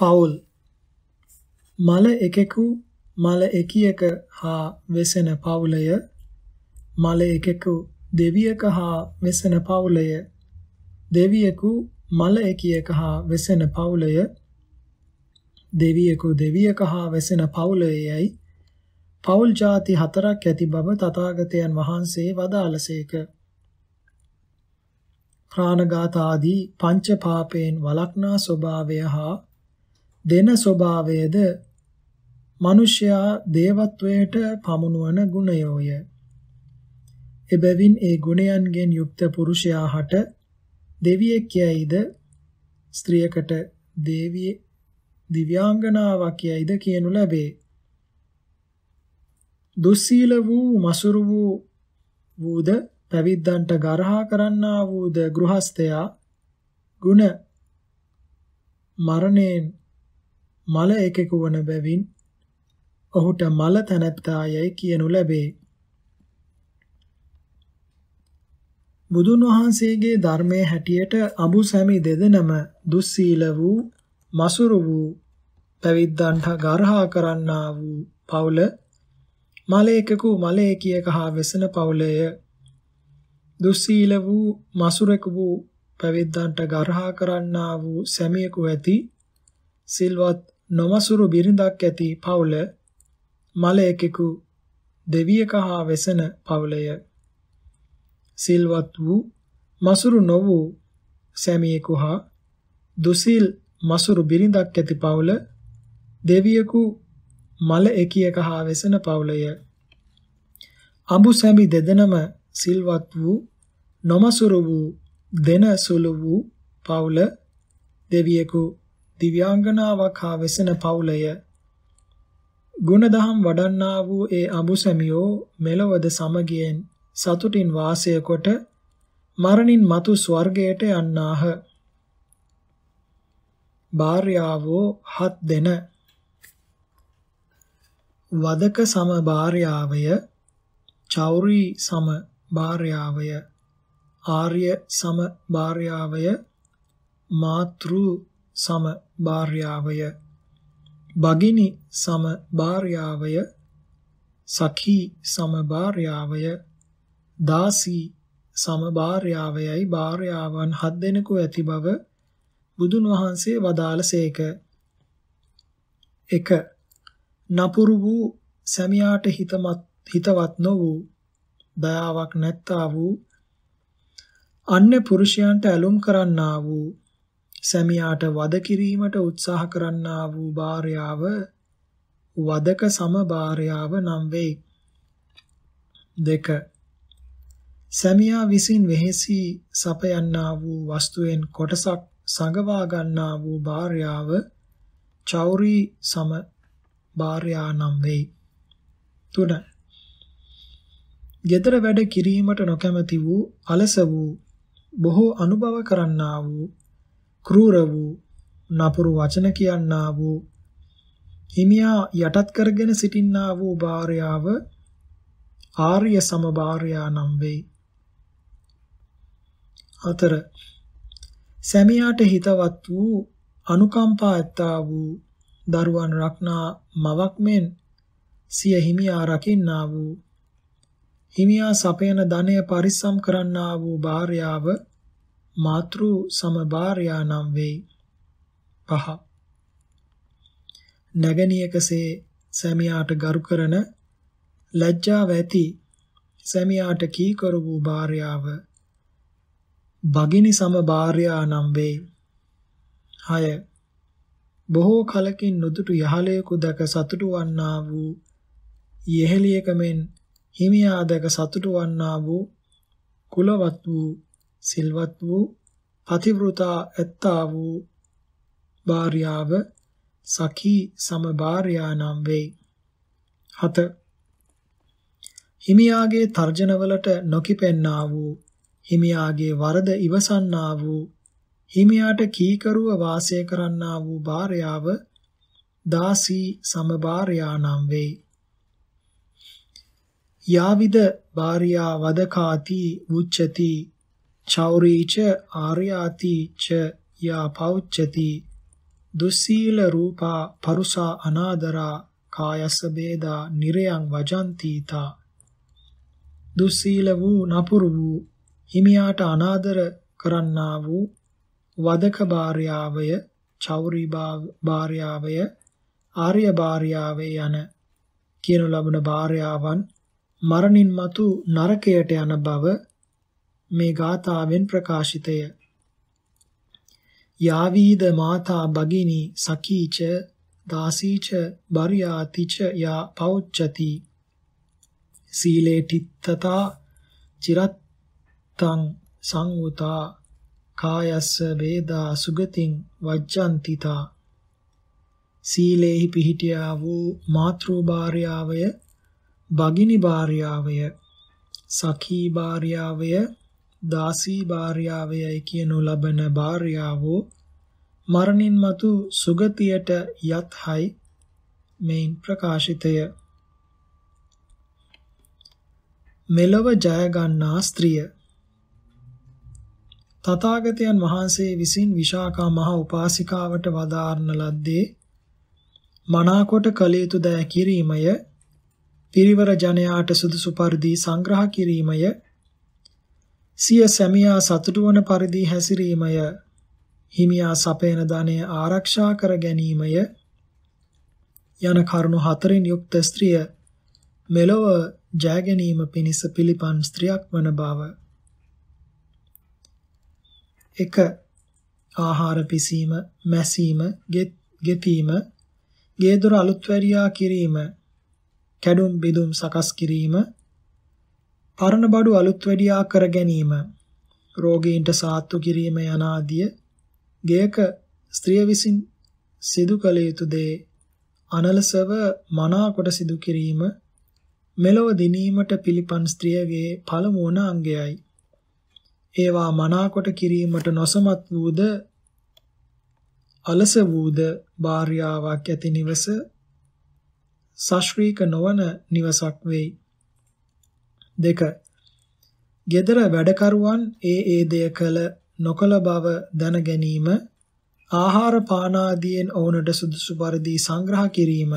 පවුල් මල එකෙකු මල එකියක හා වෙසෙන පවුලය මල එකෙකු දෙවියක හා වෙසෙන පවුලය දෙවියෙකු මල එකියක හා වෙසෙන පවුලය දෙවියෙකු දෙවියක හා වෙසෙන පවුලයයි පවුල් ಜಾති හතරක් ඇති බව තථාගතයන් වහන්සේ වදාළසේක ප්‍රාණඝාත ආදී පංච පාපයෙන් වළක්නා ස්වභාවය හා දෙන ස්වභාවයද මිනිසයා දේවත්වයට පමුණුවන ගුණයෝය. එබැවින් ඒ ගුණයන්ගෙන් යුක්ත පුරුෂයා හට දෙවියෙක් යයිද ස්ත්‍රියකට දේවිය දිව්‍යාංගනාවක් යයිද කියනු ලැබේ. දුස්සීල වූ මසුරු වූ වූද පැවිද්දන්ට ගරහා කරන්නා වූද ගෘහස්තයා ගුණ මරණයෙන් මල එකෙකු වන බැවින් ඔහුට මල තනත්තායයි කියනු ලැබේ. බුදුන් වහන්සේගේ ධර්මයේ හැටියට අබු සැමි දෙදෙනම දුස්සීල වූ මසුරු වූ පැවිද්දන්ට ගර්හා කරන්නා වූ පවුල මලයකකු මලය කියක හා වෙසෙන පවුලය දුස්සීල වූ මසුරෙකු වූ පැවිද්දන්ට ගර්හා කරන්නා වූ සැමියෙකු ඇති සිල්වත් නොමසුරු බිරිඳක් ඇති පවුල මලයකෙකු දෙවියක හා වෙසෙන පවුලය සිල්වත් වූ මසුරු නො වූ සැමියෙකු හා දුසිල් මසුරු බිරිඳක් ඇති පවුල දෙවියෙකු මල එකියක හා වෙසෙන පවුලය අඹු සැමි දෙදෙනම සිල්වත් වූ නොමසුරු වූ දෙන සුළු වූ පවුල දෙවියෙකු දිව්‍යාංගනාවක් හා වෙසෙන පවුලය ගුණදහම් වඩන්නා වූ ඒ අඹුසැමියෝ මෙලොවද සමගියෙන් සතුටින් වාසය කොට මරණින් මතු ස්වර්ගයට යන්නාහ. භාර්යාවෝ හත් දෙන වදක සම භාර්යාවය චෞරි සම භාර්යාවය ආර්ය සම භාර්යාවය මාතෘ සම භාර්යාවය භගිනි සම භාර්යාවය සඛී සම භාර්යාවය දාසී සම භාර්යාවයයි භාර්යාවන් හත් දෙනෙකු ඇති බව බුදුන් වහන්සේ වදාළසේක. 1. නපුරු වූ සැමියාට හිතමත් හිතවත් නො වූ දයාවක් නැත්තා වූ අන්‍ය පුරුෂයන්ට ඇලුම් කරන්නා වූ සැමියාට වද කිරීමට උත්සාහ කරන්නා වූ භාර්යාව වදක සම භාර්යාව නම් වෙයි. දෙක සැමියා විසින් වෙහෙසි සපයන්නා වූ වස්තුවෙන් කොටසක් සඟවා ගන්නා වූ භාර්යාව චෞරි සම භාර්යා නම් වෙයි. තුන ගෙදර වැඩ කිරීමට නොකැමති වූ අලස වූ බොහෝ අනුභව කරන්නා වූ ක්‍රූර වූ නපුරු වචන කියන්නා වූ හිමියා යටත් කරගෙන සිටින්නා වූ භාර්යාව ආර්ය සම භාර්යා නම් වෙයි. අතර සැමියාට හිතවත් වූ අනුකම්පා ඇත්තා වූ දරුවන් රක්නා මවක් මෙන් සිය හිමියා රකින්නා වූ හිමියා සපයන ධනය පරිස්සම් කරන්නා වූ භාර්යාව මාතෘ සමබාරයා නම් වෙයි. පහ. නැගණියකසේ සැමියාට ගරු කරන ලැජ්ජාව ඇති සැමියාට කී කර වූ භාර්යාව භගිනි සම භාර්යා නම් වේ. 6. බොහෝ කලකින් නොදුටු යහලයකු දැක සතුටු වන්නා වූ යෙහෙලියක මෙන් හිමියා දැක සතුටු වන්නා වූ කුලවත් වූ සිල්වත් වූ පතිවෘතා ඇත්තා වූ භාර්යාව සකී සම භාර්යා නම් වෙයි. 7. හිමියාගේ තර්ජනවලට නොකිපෙන්නා වූ හිමියාගේ වරද ඉවසන්නා වූ හිමියාට කීකරුව වාසය කරන්නා වූ භාර්යාව දාසී සම භාර්යා නම් වෙයි. යාවිද භාර්යා වදකාති උච්චති චෞරීච ආර්යාතිච යා පෞච්චති දුස්සීල රූපා පරුසා අනාදරා කායස්ස බේදා නිරයන් වජන්තිතා දුස්සීල වූ නපුරු වූ හිමියාට අනාදර කරන්නා වූ වදක භාර්යාවය චෞරි භාර්යාවය ආර්ය භාර්යාවේ යන කියනු ලබන භාර්යාවන් මරණින් මතු නරකයට යන බව මේ ගාථාවෙන් ප්‍රකාශිතය. යාවීද මාතා බගිනි සකීච දාසීච බර්යාතිච යා පෞච්චති සීලේ තිත්තතා චිරත්තං සංඋතා කායස්ස වේදා සුගතින් වජ්ජන්තිතා සීලේහි පිහිටියා වූ මාතෘ භාර්යාවය බගිනි භාර්යාවය සඛී භාර්යාවය දාසී භාර්යාවයයි කියනු ලබන භාර්යාවෝ මරණින් මතු සුගතියට යත්හයි මෙයින් ප්‍රකාශිතය මෙලව ජය ගන්නා ස්ත්‍රිය තථාගතයන් වහන්සේ විසින් විශාකා මහ උපාසිකාවට වදාारण ලද්දේ මනාකොට කළ යුතු දෑ කිරීමය පිරිවර ජනයාට සුදුසු පරිදි සංග්‍රහ කිරීමය සිය සැමියා සතුටු වන පරිදි හැසිරීමය හිමියා සපයන ධනය ආරක්ෂා කර ගැනීමය යන කරුණු හතරෙන් යුක්ත ස්ත්‍රිය මෙලොව ජය ගැනීම පිණිස පිළිපන් ස්ත්‍රියක් වන බව 1 ආහාර පිසීම මැසීම ගෙතීම ගේ දොර අලුත් වැඩියා කිරීම කැඩුම් බිදුම් සකස් කිරීම පරණ බඩු අලුත් වැඩියා කර ගැනීම රෝගීන්ට සාත්තු කිරීම යන ආදී ගේක ස්ත්‍රිය විසින් සිදු කළ යුතු දේ අනලසව මනාකොට සිදු කිරීම මෙලොව දිනීමට පිළිපන් ස්ත්‍රියගේ පළමු වන අංගයයි. ඒවා මනාකොට කිරීමට නොසමත් වූද අලස වූද භාර්යාවක් ඇති නිවස සශ්‍රීක නොවන නිවසක් වෙයි. 2. gedara වැඩකරුවන් ඒ ඒ දෙය කළ නොකළ බව දැන ගැනීම ආහාර පාන ආදියෙන් ඔවුනට සුදුසු පරිදි සංග්‍රහ කිරීම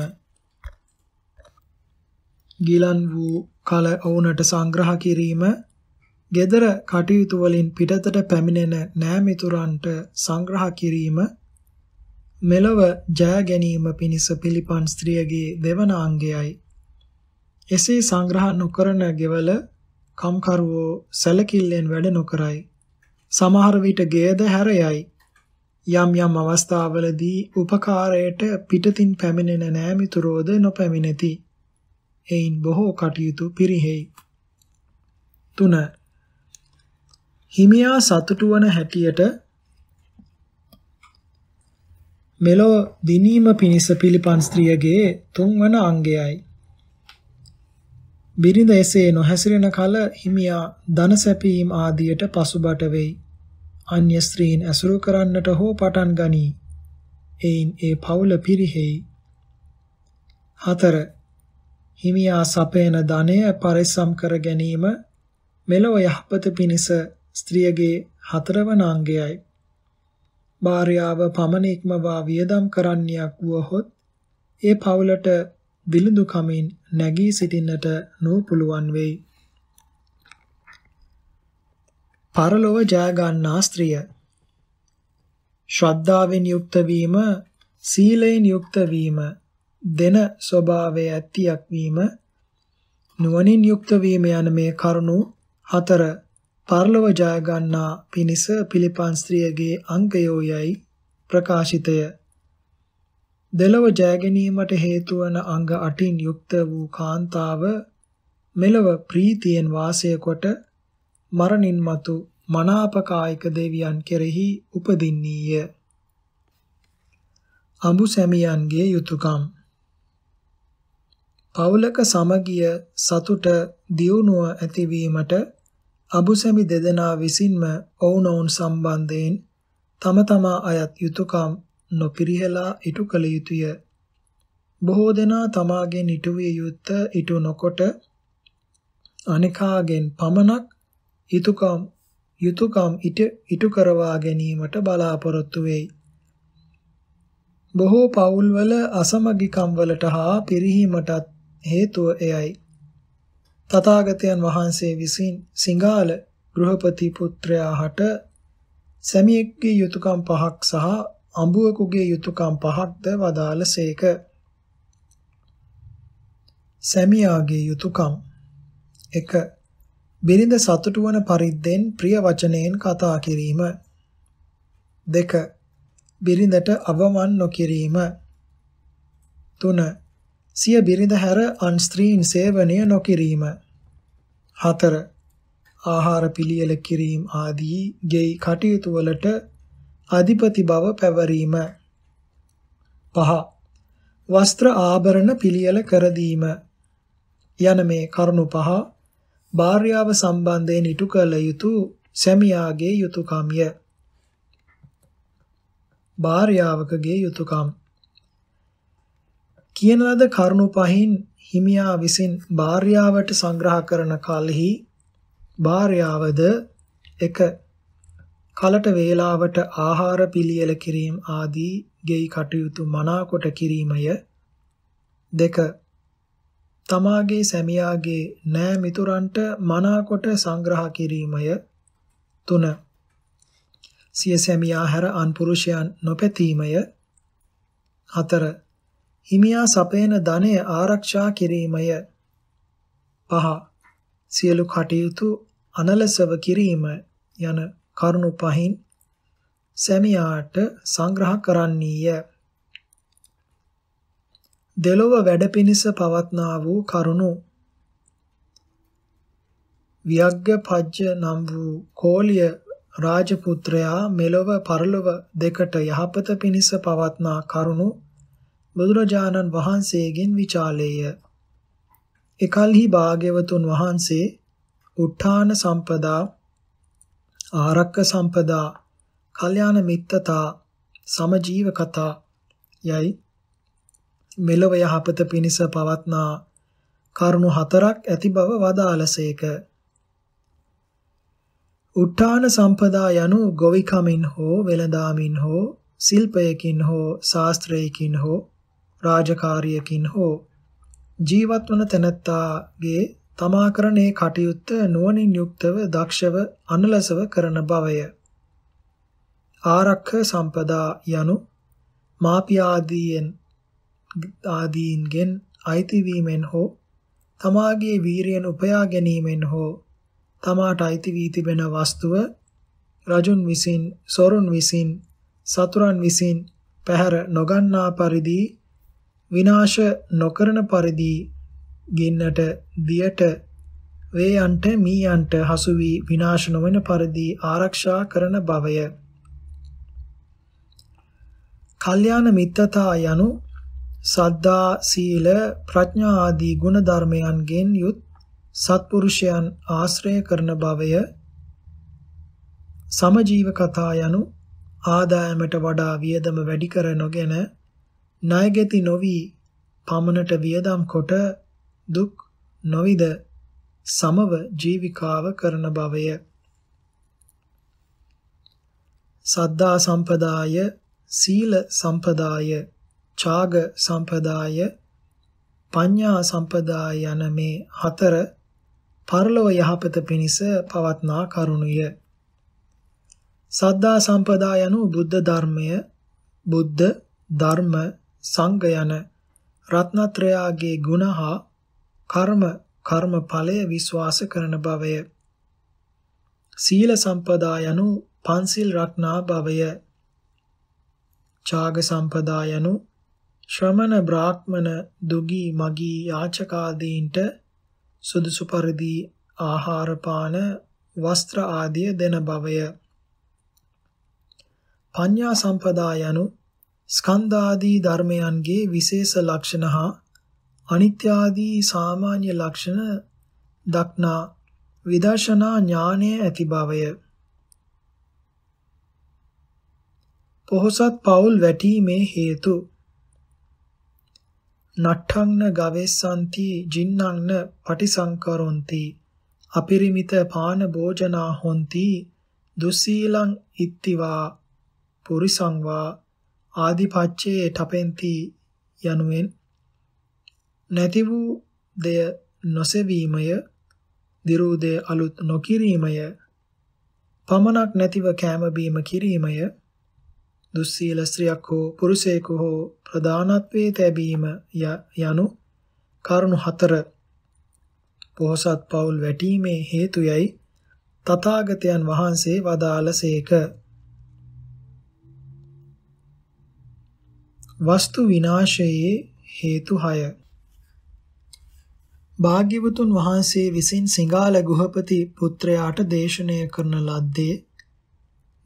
ගිලන් වූ කල ඔවුනට සංග්‍රහ කිරීම gedara කටයුතු වලින් පිටතට පැමිණෙන නෑමිතුරන්ට සංග්‍රහ කිරීම මෙලව ජය ගැනීම පිණිස පිළිපන් ස්ත්‍රියගේ දෙවන අංගයයි එසේ සංග්‍රහ නොකරන ගෙවල කම්කරුවෝ සැලකිල්ලෙන් වැඩ නොකරයි. සමහර විට ගෙයද හැරයයි. යම් යම් අවස්ථාවලදී උපකාරයට පිටතින් පැමිණෙන නෑමිතුරෝද නොපැමිණෙති. එයින් බොහෝ කටයුතු පිරිහෙයි. 3. හිමියා සතුටු වන හැටියට මෙලෝ දිනීම පිණිස පිළිපන් ස්ත්‍රියගේ තුන්වන අංගයයි. බිරිඳ එසේ නොහැසිරෙන කල හිමියා ධන සැපීම් ආදියට පසුබට වෙයි. අන්‍ය ස්ත්‍රීන් ඇසුරු කරන්නට හෝ පටන් ගනී. එයින් ඒ පවුල පිරිහෙයි. 4. හිමියා සපයන ධනය පරිස්සම් කර ගැනීම මෙලොව යහපත පිණිස ස්ත්‍රියගේ හතරවන අංගයයි. භාර්යාව පමණ ඉක්මවා වියදම් කරන්නයක් වුවහොත් ඒ පවුලට විලඳුකමින් නැගී සිටින්නට නොපුළුවන් වෙයි. පරලොව ජය ගන්නා ස්ත්‍රිය ශ්‍රද්ධාවෙන් යුක්ත වීම සීලයෙන් යුක්ත වීම දෙන ස්වභාවය ඇතියක් වීම නුවණින් යුක්ත වීම යන මේ කරුණු හතර පරලොව ජය ගන්නා පිණිස පිළිපන් ස්ත්‍රියගේ අංගයෝයයි ප්‍රකාශිතය දෙලොව ජයගැනීමට හේතුවන අංග 8න් යුක්ත වූ කාන්තාව මෙලව ප්‍රීතියෙන් වාසය කොට මරණින් මතු මනාපකායික දෙවියන් කෙරෙහි උපදින්නීය. අඹු සැමියන්ගේ යුතුයකම් පවුලක සමගිය සතුට දියුණුව ඇතිවීමට අබුසැමි දෙදෙනා විසින්ම ඔවුනොවුන් සම්බන්ධයෙන් තම තමා අයත් යුතුයකම් නොපිරිහෙලා ඉටු කළ යුතුය. බොහෝ දෙනා තමාගේ නිටුවිය යුත්ත ඉටු නොකොට අනිකාගෙන් පමණක් යුතුයකම් යුතුයකම් ඉටු කරවා ගැනීමට බලාපොරොත්තු වෙයි. බොහෝ පවුල්වල අසමගිකම් වලට හා පිරිහීමටත් හේතුව එයයි. තථාගතයන් වහන්සේ විසින් සිංහාල ගෘහපති පුත්‍රයා හට සැමියෙක්ගේ යුතුයකම් පහක් සහ අඹුවෙකුගේ යුතුයකම් පහක්ද වදාළසේක. සැමියාගේ යුතුයකම් 1. බිරිඳ සතුටු වන පරිද්දෙන් ප්‍රිය වචනයෙන් කතා කිරීම. 2. බිරිඳට අවමන් නොකිරීම. 3. සිය බිරිඳ හැර අන් ස්ත්‍රීන් සේවනය නොකිරීම. 4. ආහාර පිළියෙල කිරීම ආදී ගෙයි කටයුතු වලට අධිපති බව පැවරීම. පහ වස්ත්‍ර ආභරණ පිළියෙල කර දීම යන මේ කරුණු පහ භාර්යාව සම්බන්ධයෙන් ඉටු කළ යුතු සැමියාගේ යුතුයකම්ය. භාර්යාවකගේ යුතුයකම් කියන ලද කරුණු පහින් හිමියා විසින් භාර්යාවට සංග්‍රහ කරන කලෙහි භාර්යාවද 1 කලට වේලාවට ආහාර පිළියෙල කිරීම ආදී ගෙයි කටයුතු මනාකොට කිරීමය දෙක තමාගේ සැමියාගේ නෑ මිතුරන්ට මනාකොට සංග්‍රහ කිරීමය තුන සිය සැමියා හැර අන් පුරුෂයන් නොපැතීමය හතර හිමියා සපයන ධනය ආරක්ෂා කිරීමය පහ සියලු කටයුතු අනලසව කිරීම යන කරුණු පහින් සැමියාට සංග්‍රහ කරන්නීය. දෙලොව වැඩ පිණිස පවත්නා වූ කරුණු වියග්ග පජ්ජ නම් වූ කෝලිය රාජපුත්‍රයා මෙලොව පරලොව දෙකට යහපත පිණිස පවත්නා කරුණු බුදුරජාණන් වහන්සේගෙන් විචාලේය. එකල්හි භාග්‍යවතුන් වහන්සේ උත්ථාන සම්පදා ආරක්ක සම්පදා, කල්යාණ මිත්තතා, සමජීවකතා යයි මෙලව යහපත පිණිස පවත්නා කරුණු හතරක් ඇති බව වදාළසේක. උත්තාන සම්පදා යනු ගොවිකමින් හෝ වෙළඳාමින් හෝ ශිල්පයකින් හෝ ශාස්ත්‍රයකින් හෝ රාජකාරියකින් හෝ ජීවත් වන තැනැත්තාගේ තමා කරන ඒ කටයුත්ත නුවණින් යුක්තව දක්ෂව අනලසව කරන බවය. ආරක්ෂ සම්පදා යනු මාපිය ආදීන් ආදීන්ගෙන් අයිති වීමෙන් හෝ තමාගේ වීරියෙන් උපයා ගැනීමෙන් හෝ තමාට අයිති වී තිබෙන වස්තුව රජුන් විසින් සොරුන් විසින් සතුරන් විසින් පැහැර නොගන්නා පරිදි විනාශ නොකරන පරිදි ගින්නට, දියට, වේයන්ට, මීයන්ට හසු වී විනාශ නොවන පරිදි ආරක්ෂා කරන බවය. කල්යාණ මිත්‍රතා යනු සද්දා සීල ප්‍රඥා ආදී ගුණ ධර්මයන්ගෙන් යුත් සත්පුරුෂයන් ආශ්‍රය කරන බවය සමජීව කතා යනු ආදායමට වඩා වියදම වැඩි කර නොගෙන ණයගැති නොවි පමණට වියදම් කොට දුක් නොවිද සමව ජීවිකාව කරන බවය. සද්දා සම්පදාය, සීල සම්පදාය, ඡාග සම්පදාය, පඤ්ඤා සම්පදාය යන මේ හතර පරලොව යහපත පිණිස පවත්නා කරුණුය. සද්දා සම්පදා යනු බුද්ධ ධර්මය, බුද්ධ ධර්ම සංඝ යන රත්නත්‍රයාගේ ගුණ හා කර්ම කර්මඵලය විශ්වාස කරන බවය. සීල සම්පදා යනු පන්සිල් රක්නා බවය. ඡාග සම්පදා යනු ශ්‍රමණ බ්‍රාහ්මණ දුගී මගී යාචකාදීන්ට සුදුසු පරිදි ආහාර පාන වස්ත්‍ර ආදිය දෙන බවය. පඤ්ඤා සම්පදා යනු ස්කන්ධ ආදී ධර්මයන්ගේ විශේෂ ලක්ෂණ හා අනිත්‍ය ආදී සාමාන්‍ය ලක්ෂණ දක්නා විදර්ශනා ඥානය ඇති බවය. පොහොසත් පවුල් වැටීමේ හේතු නට්ඨංන ගවේසන්ති ජින්නංන පටිසංකරොන්ති අපිරිමිත පාන භෝජනා හොಂತಿ දුසීලං ඉත්තිවා පුරිසංවා ආදිපච්චේ ඨපෙන්ති යනුවෙන් නැති වූ දෙය නොසෙවීමය, දි รู දෙය අලුත් නොකිරීමය, පමනක් නැතිව කැම බීම කිරීමය, දුස්සීල ස්ත්‍රියක් හෝ පුරුෂයෙක් හෝ ප්‍රධානත්වයේ තැබීම යනු කරුණු හතර පොහසත් පවුල් වැටීමේ හේතුයයි තථාගතයන් වහන්සේ වදාළසේක. වස්තු විනාශයේ හේතු 6 භාග්‍යවතුන් වහන්සේ විසින් සිංහල ගෘහපති පුත්‍රයාට දේශනය කරන ලද්දේ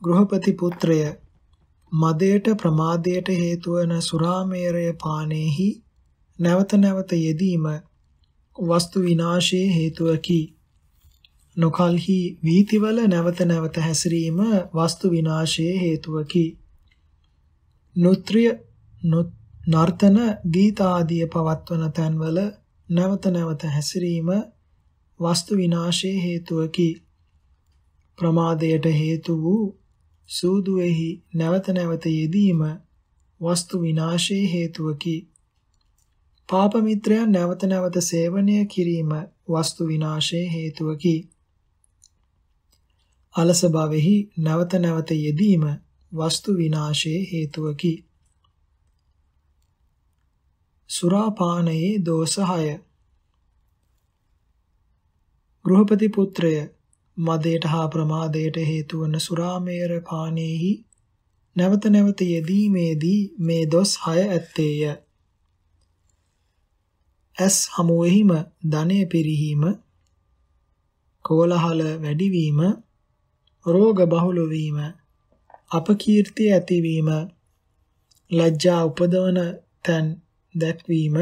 ගෘහපති පුත්‍රය මදයට ප්‍රමාදයට හේතු වන සුරාමේරය පානෙහි නැවත නැවත යෙදීම වස්තු විනාශයේ හේතුවකි. නොකල්හි වීතිවල නැවත නැවත හැසිරීම වස්තු විනාශයේ හේතුවකි. නුත්‍රිය නර්තන ගීත ආදී පවත්වන තැන්වල නැවත නැවත හැසිරීම වස්තු විනාශයේ හේතුවකි. ප්‍රමාදයට හේතු වූ සූදුවේහි නැවත නැවත යෙදීම වස්තු විනාශයේ හේතුවකි. පාප මිත්‍රයන් නැවත නැවත සේවනය කිරීම වස්තු විනාශයේ හේතුවකි. අලස භවෙහි නැවත නැවත යෙදීම වස්තු විනාශයේ හේතුවකි. සුරාපානයේ දෝෂ 6 ගෘහපති පුත්‍රය මදයට හා ප්‍රමාදයට හේතු වන සුරාමේර පානෙහි නැවත නැවත යෙදීමේදී මේ දොස් 6 ඇත්තේය. ඇස් හමුවෙහිම ධනය පිරිහීම, කෝලහල වැඩිවීම, රෝග බහුල වීම, අපකීර්තිය ඇතිවීම, ලැජ්ජා උපදවන තැන් දැක්වීම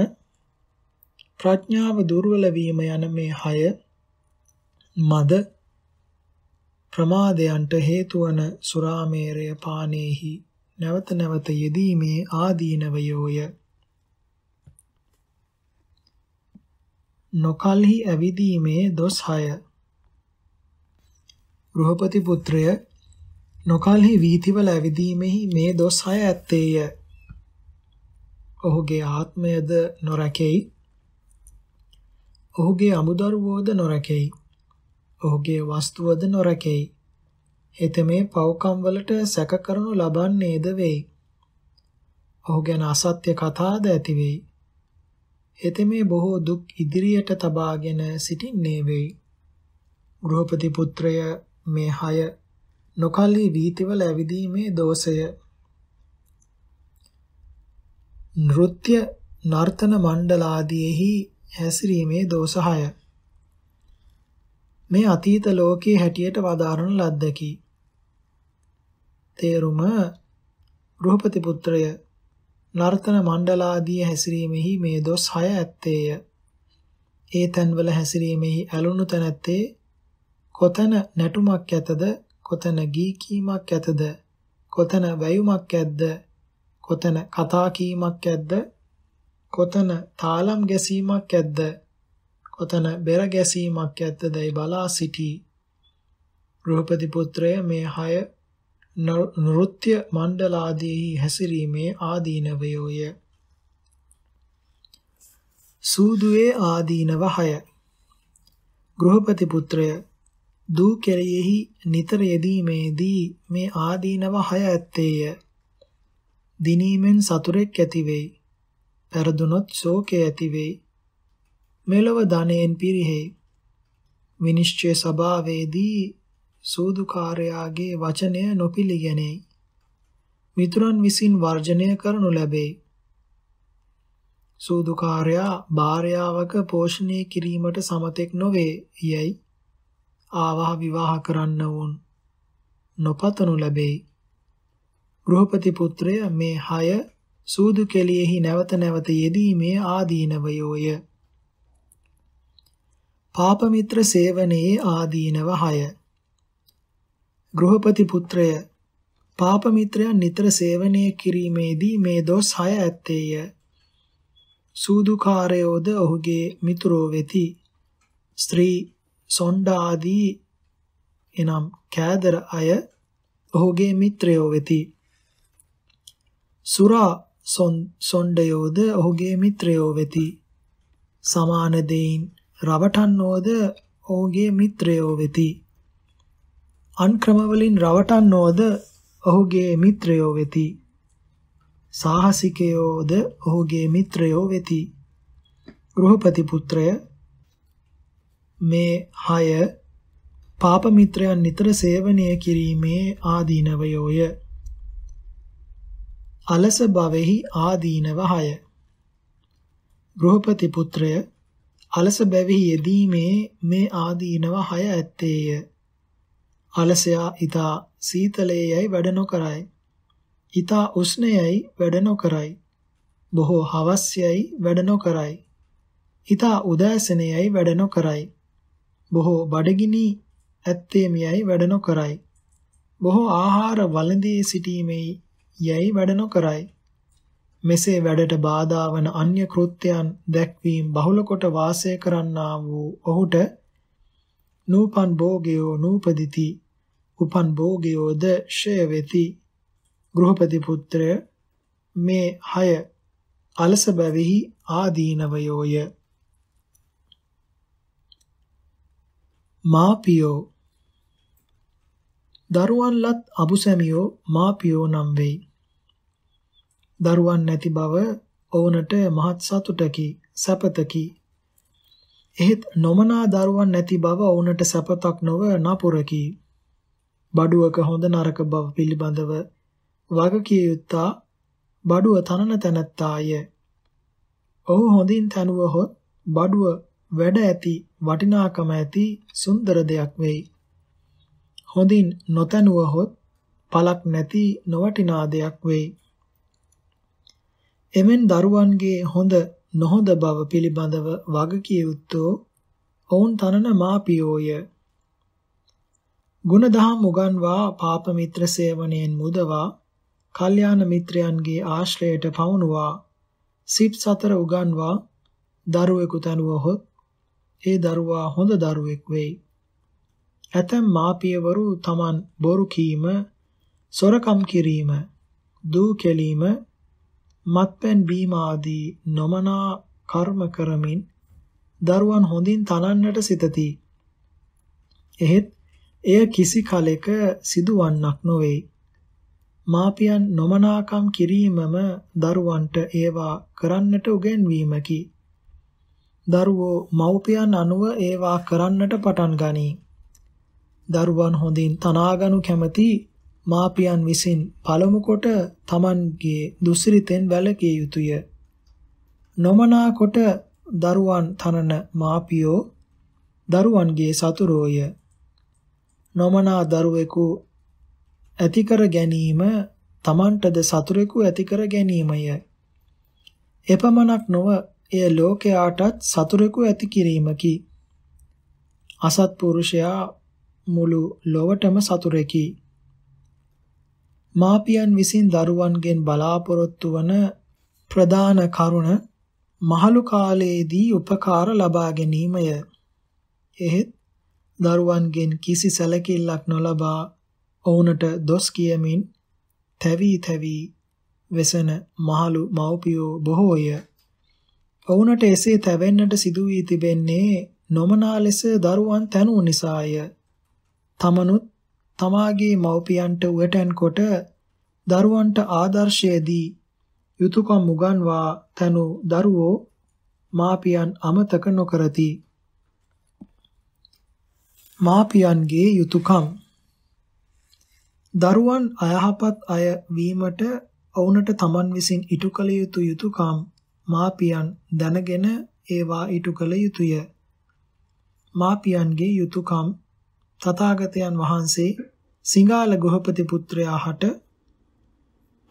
ප්‍රඥාව දුර්වල වීම යන මේ හය මද ප්‍රමාදයන්ට හේතු වන සුරාමේරය පානේහි නැවත නැවත යෙදීමේ ආදීනවයෝය නොකල්හි ඇවිදීමේ දොස් හය ගෘහපති පුත්‍රය නොකල්හි වීතිවල ඇවිදීමෙහි මේ දොස් හය ඇත්තේය ඔහුගේ ආත්මයද නොරැකෙයි. ඔහුගේ අමුදරුවෝද නොරැකෙයි. ඔහුගේ වස්තුවද නොරැකෙයි. හෙතෙමේ පව්කම් වලට සැක කරනු ලබන්නේද වෙයි. ඔහු ගැන අසත්‍ය කතාද ඇති වෙයි. හෙතෙමේ බොහෝ දුක් ඉදිරියට තබාගෙන සිටින්නේ වෙයි. ගෘහපති පුත්‍රය මේ හය නොකල්හි වීතිවල ඇවිදීමේ දෝෂය නෘත්‍ය නර්තන මණ්ඩලාදීෙහි හැසිරීමේ දෝෂහය මේ අතීත ලෝකයේ හැටියට වදාරන ලද්දකි තේරුම ගෘහපති පුත්‍රය නර්තන මණ්ඩලාදී හැසිරීමෙහි මේ දොස් හය ඇත්තේය ඒ තන්වල හැසිරීමෙහි ඇලුණු තැනැත්තේ කොතන නැටුමක් ඇතද කොතන ගීකීමක් ඇතද කොතන වැයුමක් ඇද්ද කොතන කතා කීමක් ඇද්ද? කොතන තාලම් ගැසීමක් ඇද්ද? කොතන බෙර ගැසීමක් ඇද්දදයි බලා සිටි. ගෘහපති පුත්‍රය මේ හය නෘත්‍ය මණ්ඩලාදීහි හැසිරීමේ ආදීනවයෝය. සූදුවේ ආදීනව හය. ගෘහපති පුත්‍රය දූ කෙරෙහි නිතර යෙදීමේදී මේ ආදීනව හය ඇත්තේය. දිනීමෙන් සතුරෙක් ඇති වෙයි. පෙරදුනොත් ශෝකය ඇති වෙයි. මෙලව ධනෙන් පිරිහෙයි. විනිශ්චය සභාවේදී සෝදුකාරයාගේ වචනය නොපිළිගැනේ. මිතුරන් විසින් වර්ජනය කරනු ලැබේ. සූදුකාරයා භාර්යාවක පෝෂණය කිරීමට සමතෙක් නොවේ යැයි ආවාහ විවාහ කරන්න වුන් නොපතනු ලැබේ. ගෘහපති පුත්‍රය මේ හය සූදු කෙලියෙහි නැවත නැවත යෙදීමේ ආදීනවයෝය. පාප මිත්‍ර සේවනයේ ආදීනව 6. ගෘහපති පුත්‍රය පාප මිත්‍රයන් නිතර සේවනය කිරීමේදී මේ දොස් 6 ඇත්තේය. සූදුකාරයෝද ඔහුගේ මිතුරෝ වෙති. ස්ත්‍රී සොණ්ඩාදී එනම් කෑදර අය ඔහුගේ මිත්‍රයෝ වෙති. සුරා සොණ්ඩයෝද ඔහුගේ මිත්‍රයෝ වෙති. සමාන දෙයින් රවටන්නෝද ඔහුගේ මිත්‍රයෝ වෙති. අන් ක්‍රමවලින් රවටන්නෝද ඔහුගේ මිත්‍රයෝ වෙති. සාහසිකයෝද ඔහුගේ මිත්‍රයෝ වෙති. ගෘහපති පුත්‍රය මේ හය පාප මිත්‍රයන් නිතර සේවනය කිරීමේ ආදීනවයෝය. අලස භවෙහි ආදීනව 6 ගෘහපති පුත්‍රය අලස බැවිහි යෙදීමේ මේ ආදීනව 6 ඇත්තේය අලසයා ඊතා සීතලයේයි වැඩ නොකරයි ඊතා උෂ්ණයයි වැඩ නොකරයි බොහෝ හවස්යයි වැඩ නොකරයි ඊතා උදෑසනයයි වැඩ නොකරයි බොහෝ බඩගිනි ඇත්තේමියයි වැඩ නොකරයි බොහෝ ආහාර වළඳී සිටීමේ යැයි වැඩ නොකරයි. මෙසේ වැඩට බාධා වන අන්‍ය කෘත්‍යයන් දැක්වීම බහුල කොට වාසය කරන්නා වූ ඔහුට නූපන් භෝගයෝ නූපදිති උපන් භෝගයෝද ෂය වෙති ගෘහපති පුත්‍රය මේ හය අලස බැවිහි ආදීනවයෝය මාපියෝ දරුවන්ලත් අබුසැමියෝ මාපියෝ නම් වෙයි. දරුවන් නැති බව ඔවුනට මහත් සතුටකි සැපතකි. එහෙත් නොමනා දරුවන් නැති බව ඔවුනට සැපතක් නොව නපුරකි. බඩුවක හොඳ නරක බව පිළිබඳව වගකිය යුත්තා බඩුව තනන තැනැත්තාය. ඔහු හොඳින් තනුවහොත් බඩුව වැඩ ඇති වටිනාකම ඇති සුන්දර දෙයක් වෙයි. හොඳින් නොතනුවහොත් පලක් නැති නොවටිනා දෙයක් වෙයි. එමෙන් දරුවන්ගේ හොඳ නොහොඳ බව පිළිබඳව වගකියුත්තෝ ඔවුන් තනන මාපියෝය. ගුණදහම් උගන්වා පාප මිත්‍ර සේවනයෙන් මුදවා කල්යාණ මිත්‍රයන්ගේ ආශ්‍රයයට පවුනවා සිත් සතර උගන්වා දරුවෙකු තනුවහොත් ඒ දරුවා හොඳ දරුවෙක් වෙයි. ඇතැම් මාපියවරු තමන් බොරු කීම, සොරකම් කිරීම, දූ කෙලීම, මත්පැන් බීම ආදී නොමනා කර්ම කරමින් දරුවන් හොඳින් තනන්නට සිතති. එහෙත් එය කිසි කලෙක සිදුවන්නක් නොවේ. මාපියන් නොමනාකම් කිරීමම දරුවන්ට ඒවා කරන්නට උගන්වීමකි. දරුවෝ මව්පියන් අනුව ඒවා කරන්නට පටන් ගනී. දරුවන් හොඳින් තනාගනු කැමැති මාපියන් විසින් පළමු කොට Tamanගේ දුසිරිතෙන් වැළකිය යුතුය. නොමනා කොට දරුවන් තනන මාපියෝ දරුවන්ගේ සතුරෝය. නොමනා දරුවෙකු ඇතිකර ගැනීම Tamanටද සතුරෙකු ඇතිකර ගැනීමය. එපමණක් නොව එය ලෝකයාටත් සතුරෙකු ඇති කිරීමකි. අසත්පුරුෂයා මුළු ලොවටම සතුරෙකි. මාපියන් විසින් දරුවන්ගෙන් බලාපොරොත්තු වන ප්‍රධාන කරුණ මහලු කාලයේදී උපකාර ලබා ගැනීමය. එහෙත් දරුවන්ගෙන් කිසි සැලකිල්ලක් නොලබා ඔවුන්ට දොස් කියමින් තැවි තැවි වෙසෙන මහලු මව්පියෝ බොහෝය. ඔවුන්ට එසේ තැවෙන්නට සිදු වී තිබෙන්නේ නොමනා ලෙස දරුවන් තැනූ නිසාය. තමනුත් තමාගේ මව්පියන්ට උවටැන්කොට දරුවන්ට ආදර්ශයේදී යුතුයකම් උගන්වා තනු දරුවෝ මාපියන් අමතක නොකරති. මාපියන්ගේ යුතුයකම් දරුවන් අයහපත් අය වීමට ඔවුන්ට තමන් විසින් ඉටු කළ යුතු යුතුයකම් මාපියන් දැනගෙන ඒවා ඉටු කළ යුතුය. මාපියන්ගේ යුතුයකම් තථාගතයන් වහන්සේ සිංහාල ගෘහපති පුත්‍රයා හට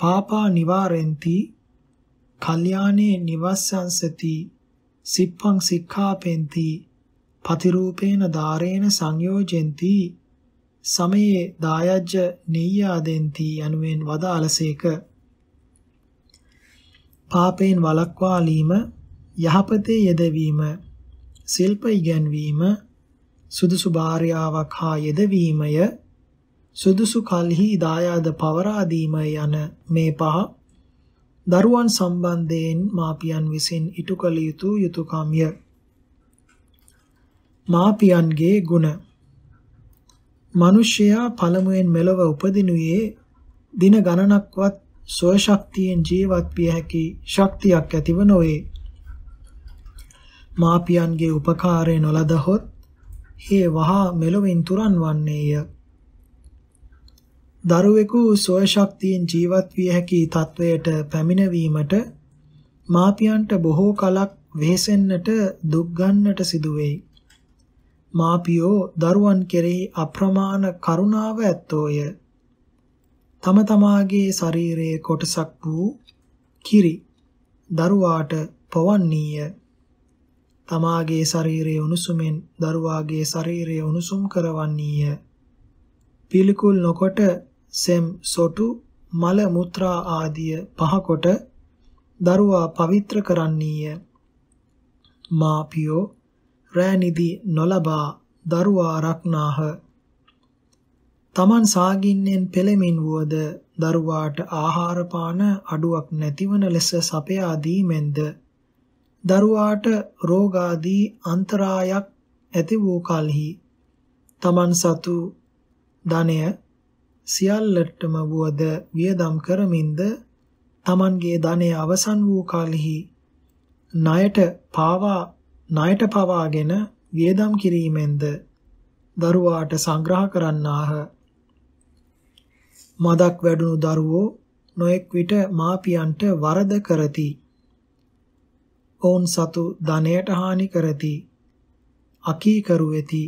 පාපා නිවාරෙන්ති කල්යාණේ නිවස්සංසති සිප්පං සික්ඛාපෙන්ති පතිරූපේන ධාරේන සංයෝජෙන්ති සමයේ දායජ්‍ය නෙය්‍යාදෙන්ති යනුවෙන් වදාළසේක පාපයෙන් වළක්වාලීම යහපතේ යෙදවීම සිල්ප ඉගැන්වීම සුදුසු භාර්යාවක් හා යෙදවීමය සුදුසු කල්හි දායාද පවරා දීම යන මේ පහ දරුවන් සම්බන්ධයෙන් මාපියන් විසින් ඉටු කළ යුතු යුතුයකමිය මාපියන්ගේ ගුණ මිනිසයා පළමුවෙන් මෙලව උපදිනුයේ දින ගණනක්වත් සොයශක්තියෙන් ජීවත් විය හැකි ශක්තියක් ඇතිව නොවේ මාපියන්ගේ උපකාරය නොලදහොත් හේ වහා මෙලොවින් තුරන් වන්නේය. දරුවෙකු සොය ශක්තියෙන් ජීවත් විය හැකි තත්වයට පැමිණවීමට මාපියන්ට බොහෝ කලක් වෙහෙසෙන්නට දුක් ගන්නට සිදු වෙයි. මාපියෝ දරුවන් කෙරෙහි අප්‍රමාණ කරුණාව ඇත්තෝය. තම තමාගේ ශරීරයේ කොටසක් වූ කිරි දරුවාට පවන්නේය. තමාගේ ශරීරය උණුසුමෙන් දරුවාගේ ශරීරය උණුසුම් කරවන්නීය. පිළිකුල් නොකොට සෙම් සොටු මල මුත්‍රා ආදිය පහකොට දරුවා පවිත්‍ර කරන්නීය. මා පියෝ රැනිදි නොලබා දරුවා රක්නාහ. Taman සාගින්නෙන් පෙළමින් වුවද දරුවාට ආහාර පාන අඩුවක් නැතිවන ලෙස සපයා දීමෙන්ද දරුවාට රෝගාදී අන්තරායක් ඇති වූ කලෙහි තමන් සතු ධනය සියල්ලටම වුවද වියදම් කරමින්ද තමන්ගේ ධනය අවසන් වූ කලෙහි ණයට පාවා ණයට පවාගෙන වියදම් කිරීමෙන්ද දරුවාට සංග්‍රහ කරන්නාහ මදක් වැඩුණු දරුවෝ නොඑක් විට මාපියන්ට වරද කරති ඔවුන් සතු ධනයට හානි කරති අකීකරු වෙති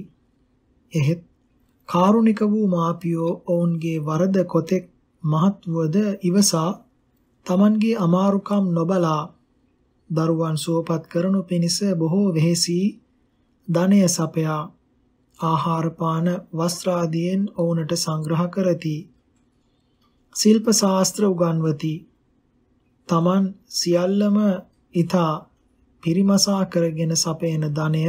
එහෙත් කාරුණික වූ මාපියෝ ඔවුන්ගේ වරද කොතෙක් මහත් වූද ඉවසා Tamanගේ අමාරුකම් නොබලා දරුවන් සුවපත් කරනු පිණිස බොහෝ වෙහෙසි ධනය සපයා ආහාර පාන වස්ත්‍ර ආදීන් ඔවුන්ට සංග්‍රහ කරති ශිල්ප ශාස්ත්‍ර උගන්වති තමන් සියල්ලම ඊතා පිරිමසා කරගෙන සපයන ධනය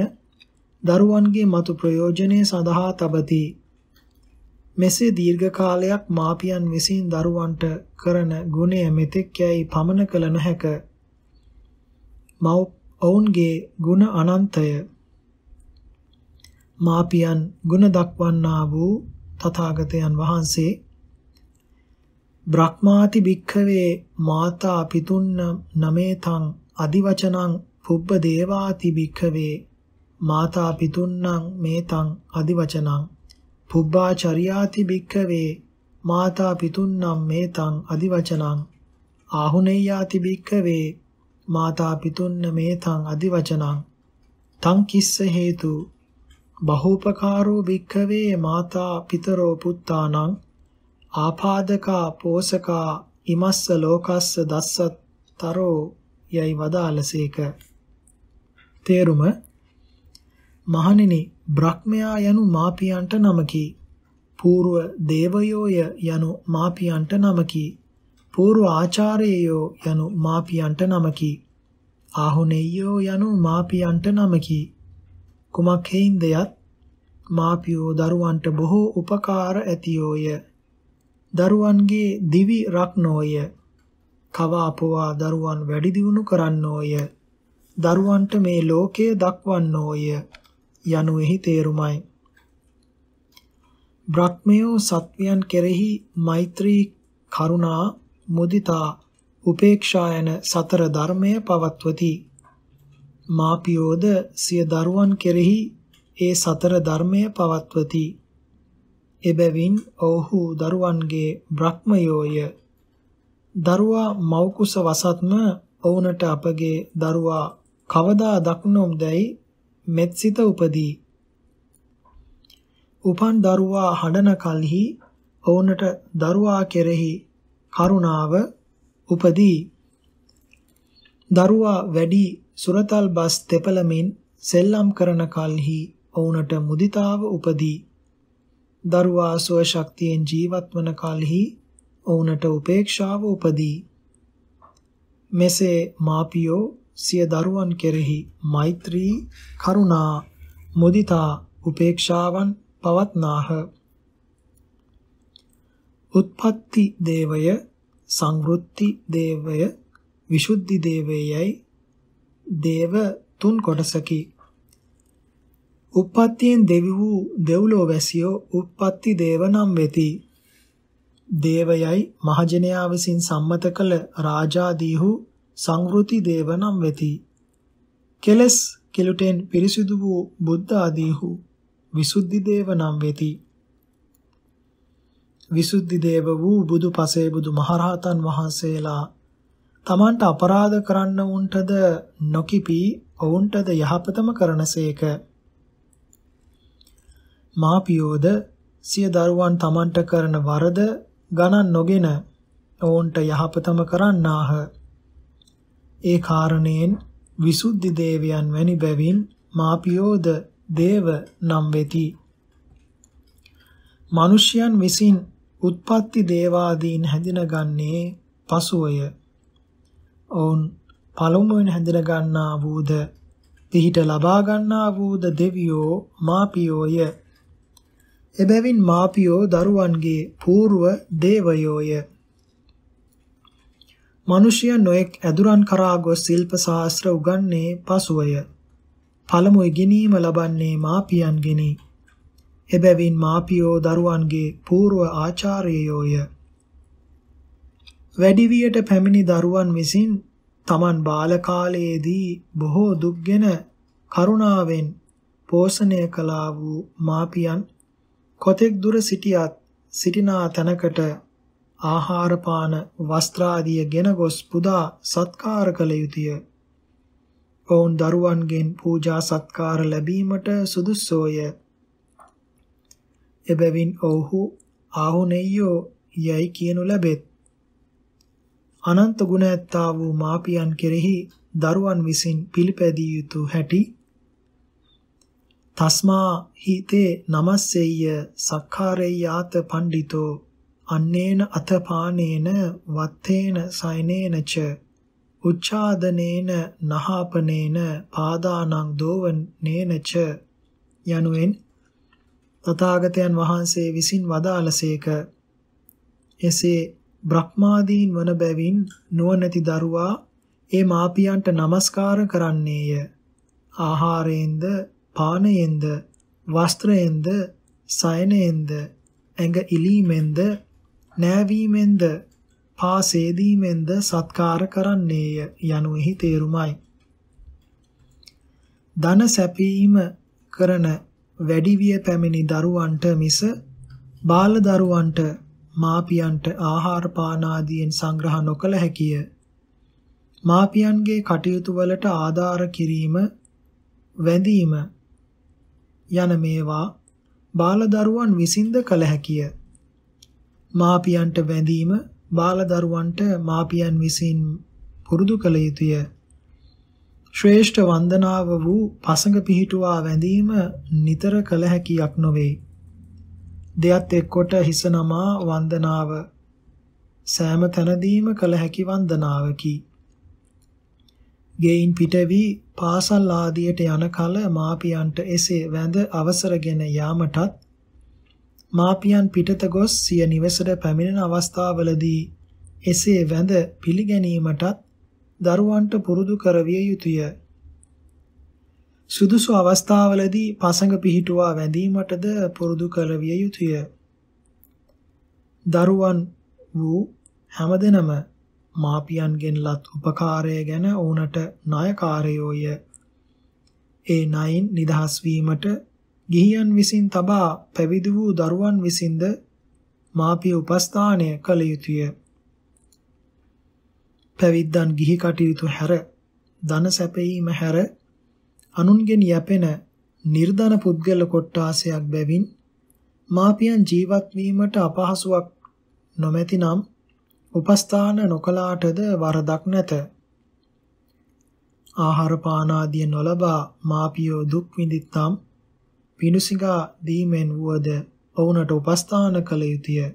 දරුවන්ගේ මතු ප්‍රයෝජනය සඳහා තබති. මෙසේ දීර්ඝ කාලයක් මාපියන් විසින් දරුවන්ට කරන ගුණය මෙතෙක් යයි පමන කළ නොහැක. මව් ඔවුන්ගේ ගුණ අනන්තය. මාපියන් ගුණ දක්වන්නා වූ තථාගතයන් වහන්සේ බ්‍රහ්මාති භික්ඛවේ මාතා පිතුන්න නමේතං අදිවචනං පුබ්බ දේවාති භික්ඛවේ මාතා පිතුන්නං මේතං අදිවචනං පුබ්බා චරියාති භික්ඛවේ මාතා පිතුන්නම් මේතං අදිවචනං ආහුනේයාති භික්ඛවේ මාතා පිතුන්න මේතං අදිවචනං තං කිස්ස හේතු බහූපකාරෝ භික්ඛවේ මාතා පිතරෝ පුත්තානං ආපාදකා පෝසකා ඉමස්ස ලෝකස්ස දස්සතරෝ යයි වදාළසේක තේරුම මහණෙනි බ්‍රහ්මයා යනු මාපියන්ට නමකි. పూర్ව දේවයෝය යනු මාපියන්ට නමකි. పూర్ව ආචාර්යයෝ යනු මාපියන්ට නමකි. ආහුනේයෝ යනු මාපියන්ට නමකි. කුමක් හේින්දයත් මාපියෝ දරුවන්ට බොහෝ උපකාර ඇතියෝය. දරුවන්ගේ දිවි රක්නෝය. කවාපුවා දරුවන් වැඩි දියුණු කරන්නෝය. දරුවන්ට මේ ලෝකය දක්වන්නෝය යනුෙහි තේරුමයි. බ්‍රහ්මයෝ සත්වයන් කෙරෙහි මෛත්‍රී කරුණා මුදිතා උපේක්ෂා යන සතර ධර්මය පවත්වති. මාපියෝද සිය දරුවන් කෙරෙහි ඒ සතර ධර්මය පවත්වති. එබැවින් ඔවුහු දරුවන්ගේ බ්‍රහ්මයෝය. දරුවා මෞකුස වසත්ම ඔවුනට අපගේ දරුවා කවදා දක්නොම්දැයි මෙත්සිත උපදී. උපන් දරුවා හඬන කලෙහි ඔවුන්ට දරුවා කෙරෙහි කරුණාව උපදී. දරුවා වැඩි සුරතල් බස් තෙපලමින් සෙල්ලම් කරන කලෙහි ඔවුන්ට මුදිතාව උපදී. දරුවා ස්වශක්තියෙන් ජීවත් වන කලෙහි ඔවුන්ට උපේක්ෂාව උපදී. මෙසේ මාපියෝ සිය දරුවන් කෙරෙහි මෛත්‍රී කරුණා මුදිතා උපේක්ෂාවන් පවත්නාහ උත්පත්ති දේවය සංවෘත්ති දේවය විසුද්ධි දේවයයි දේව තුන් කොටසකි උප්පත්තියෙන් දෙවි වූ දෙව්ලෝ වැසියෝ උප්පත්ති දේව නම් වෙති දේවයයි මහජනයා විසින් සම්මත කළ රාජාදීහු සංවෘති දේවනම් වෙති. කෙලස් කෙලුටෙන් පිරිසිදු වූ බුද්ධ ආදීහු විසුද්ධි දේවනම් වෙති. විසුද්ධි දේව වූ බුදු පසේ බුදු මහරහතන් වහන්සේලා තමන්ට අපරාධ කරන්න උන්ටද නොකිපී ඔවුන්ටද යහපතම කරනසේක. මාපියෝද සිය දරුවන් තමන්ට කරන වරද ගණන් නොගෙන ඔවුන්ට යහපතම කරන්නාහ. ඒ කාරණයෙන් විසුද්ධි දේවයන් වැනි බැවින් මාපියෝද දේව නම් වෙති. මිනිසයන් විසින් උත්පත්ති දේවාදීන් හැඳිනගන්නේ පසුවය. ඔවුන් පළමුවෙන් හැඳින ගන්නා වූද පිහිට ලබා ගන්නා වූද දෙවියෝ මාපියෝය. එබැවින් මාපියෝ දරුවන්ගේ పూర్ව දේවයෝය. මිනිසය නොඑක් ඇදුරන් කරා ගොස් ශිල්ප ශාස්ත්‍ර උගන්නේ පසුවය. පළමු ඉගෙනීම ලබන්නේ මාපියන්ගෙනි. එබැවින් මාපියෝ දරුවන්ගේ పూర్ව ආචාර්යයෝය. වැඩිවියට පැමිණි දරුවන් විසින් Taman බාල කාලයේදී බොහෝ දුක්ගෙන කරුණාවෙන් පෝෂණය කළා වූ මාපියන් කොතෙක් දුර සිටියත් සිටිනා තැනකට ආහාර පාන වස්ත්‍ර ආදිය ගෙන ගොස් පුදා සත්කාර කළ යුතුය. ඔවුන් දරුවන්ගෙන් පූජා සත්කාර ලැබීමට සුදුස්සෝය. එබැවින් ඔව්හු ආහුනෙයෝ යයි කියනු ලැබෙත්. අනන්ත ගුණ ඇත්තා වූ මාපියන් කෙරෙහි දරුවන් විසින් පිළිපැදිය යුතු හැටි තස්මා හිතේ නමස්සෙය්‍ය සක්කාරෙය්‍යාත පණ්ඩිතෝ අන්නේන අතපානේන වත්තේන සයනේන ච උච්ඡාදනේන නහාපනේන පාදානං දෝවනේන ච යනුවෙන් තථාගතයන් වහන්සේ විසින් වදාළසේක එසේ බ්‍රහ්මාදීන් වන බැවින් නුවණැති දරුවා ඒ මාපියන්ට নমස්කාර කරන්නේය ආහාරයෙන්ද පානයෙන්ද වස්ත්‍රයෙන්ද සයනයෙන්ද ඇඟ ඉලීමෙන්ද නෑවීමෙන්ද පාසේදීමෙන්ද සත්කාර කරන්නේය යනුෙහි තේරුමයි. ධන සැපීම කරන වැඩිවිය පැමිණි දරුවන්ට මිස බාල දරුවන්ට මාපියන්ට ආහාර පාන ආදියෙන් සංග්‍රහ නොකළ හැකිය. මාපියන්ගේ කටයුතු වලට ආධාර කිරීම වැඳීම යන මේවා බාල දරුවන් විසින්ද කළ හැකිය. මාපියන්ට වැඳීම බාල දරුවන්ට මාපියන් විසින් පුරුදු කළ යුතුය. ශ්‍රේෂ්ඨ වන්දනාව වූ පසඟ පිහිටුවා වැඳීම නිතර කළ හැකියක් නොවේ. දෙයත් එක්කොට හිස නමා වන්දනාව සෑම තැනදීම කළ හැකි වන්දනාවකි. ගෙයින් පිටවි පාසල් ආදියට යන කල මාපියන්ට එසේ වැඳ අවසරගෙන යාමටත් මාපියන් පිටත ගොස් සිය නිවසට පැමිණෙන අවස්ථාවලදී එසේ වැඳ පිළිගැනීමටත් දරුවන්ට පුරුදු කරවිය යුතුය. සුදුසු අවස්ථාවලදී පසඟ පිහිටුවා වැඳීමටද පුරුදු කරවිය යුතුය. දරුවන් වූ හැමදෙනම මාපියන්ගෙන් ලත් උපකාරය ගැන ඔවුනට ණයකාරයෝය. ඒ ණයින් නිදහස් වීමට ගිහියන් විසින් තබා පැවිදි වූ දරුවන් විසින්ද මාපිය උපස්ථානය කළ යුතුය. පැවිද්දන් ගිහි කටයුතු හැර ධන සැපයීම හැර අනුන්ගෙන් යැපෙන නිර්ධන පුද්ගල කොට්ටාසයක් බැවින් මාපියන් ජීවත් වීමට අපහසුාවක් නොමැතිනම් උපස්ථාන නොකලාටද වරදක් නැත. ආහාර පාන ආදිය නොලබා මාපියෝ දුක් විඳිත්නම් පිණුසිඟා දීමෙන් වුවද ඔවුනට උපස්ථාන කළ යුතුය.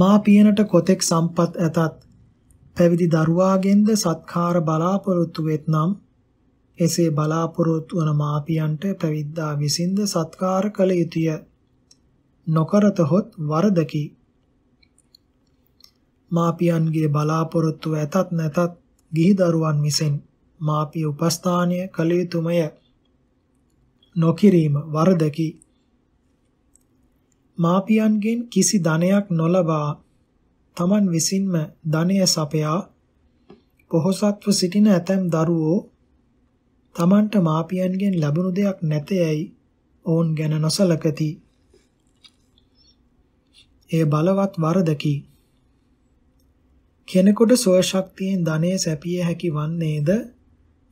මා පියනට කොතෙක් සම්පත් ඇතත් පැවිදි දරුවාගෙන්ද සත්කාර බලාපොරොත්තු වෙත්නම් එසේ බලාපොරොත්තු වන මාපියන්ට පැවිද්දා විසින්ද සත්කාර කළ යුතුය. නොකරතහොත් වරදකි. මාපියන්ගේ බලාපොරොත්තු ඇතත් නැතත් ගිහි දරුවන් විසින් මාපිය උපස්ථානය කළ යුතුමය. නොකිරීම වරදකි. මාපියන්ගෙන් කිසි ධනයක් නොලබා තමන් විසින්ම ධනය සපයා පොහොසත්ව සිටින ඇතැම් දරුවෝ තමන්ට මාපියන්ගෙන් ලැබුණු දෙයක් නැතයයි ඔවුන් ගැන නොසලකති. එය බලවත් වරදකි. කෙනෙකුට ස්වශක්තියෙන් ධනය සැපිය හැකි වන්නේද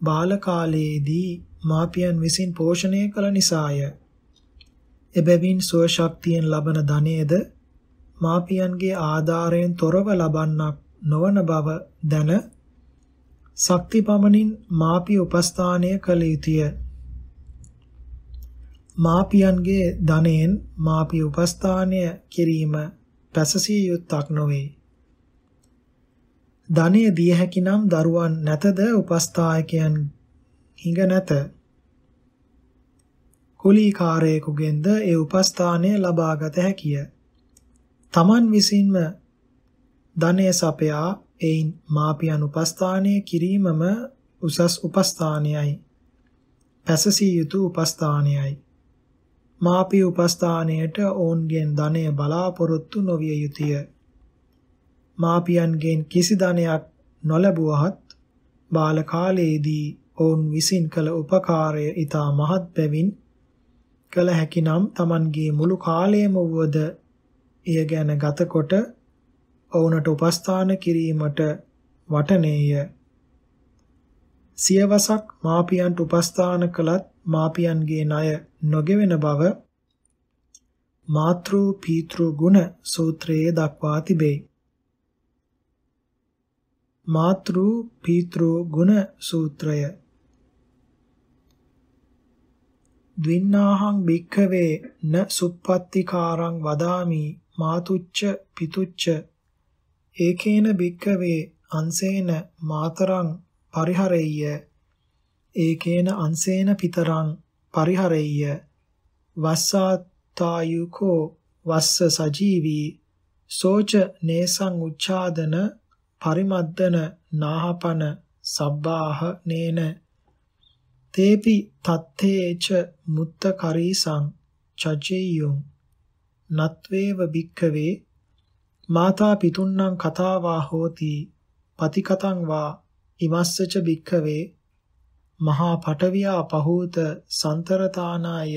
බාල කාලයේදී මාපියන් විසින් පෝෂණය කළ නිසාය. එබැවින් සුව ශක්තියෙන් ලබන ධනයේද මාපියන්ගේ ආධාරයෙන් තොරව ලබන්නක් නොවන බව දැන ශක්ති පමණින් මාපිය උපස්ථානය කළ යුතුය. මාපියන්ගේ ධනයෙන් මාපිය උපස්ථානය කිරීම පැසසිය යුත්තක් නොවේ. ධනය දිය හැකිනම් දරුවන් නැතද උපස්ථායකයන් හිඟ නැත. කුලීකාරයෙකුගෙන්ද ඒ උපස්ථානය ලබාගත හැකිය. Taman විසින්ම ධනය සපයා එයින් මාපියන් උපස්ථානය කිරීමම උසස් උපස්ථානයයි. පැසසිය යුතු උපස්ථානයයි. මාපිය උපස්ථානයට ඔවුන්ගෙන් ධනය බලාපොරොත්තු නොවිය යුතුය. මාපියන්ගෙන් කිසි ධනයක් නොලැබුවහත් බාල කාලයේදී ඔවුන් විසින් කළ උපකාරය ඊතා මහත් බැවින් කළ හැකිනම් Tamanගේ මුළු කාලයම වුවද එය ගැන ගතකොට ඔවුන්ට උපස්ථාන කිරීමට වටනේය සියවසක් මාපියන්ට උපස්ථාන කළත් මාපියන්ගේ ණය නොගෙවෙන බව මාතෘ පීතෘ ගුණ සූත්‍රයේ දක්වා තිබේ මාතෘ පීතෘ ගුණ සූත්‍රය ද්වින්නාහං භික්ඛවේ න සුප්පත්තිකාරං වදාමි මාතුච්ච පිතුච්ච ඒකේන භික්ඛවේ අංසේන මාතරං පරිහරෙය්‍ය ඒකේන අංසේන පිතරං පරිහරෙය්‍ය වස්සාතායුකෝ වස්ස සජීවී සෝච නේසං උච්ඡාදන පරිමද්දන නාහපන සබ්බාහ නේන තේපි තත්තේච මුත්ත කරීසං චජේයෝ නත්වේව භික්ඛවේ මාතා පිතුන්නම් කතාවා හෝති පතිකතං වා ඉමස්සච භික්ඛවේ මහා පටවියා පහූත සන්තරතානාය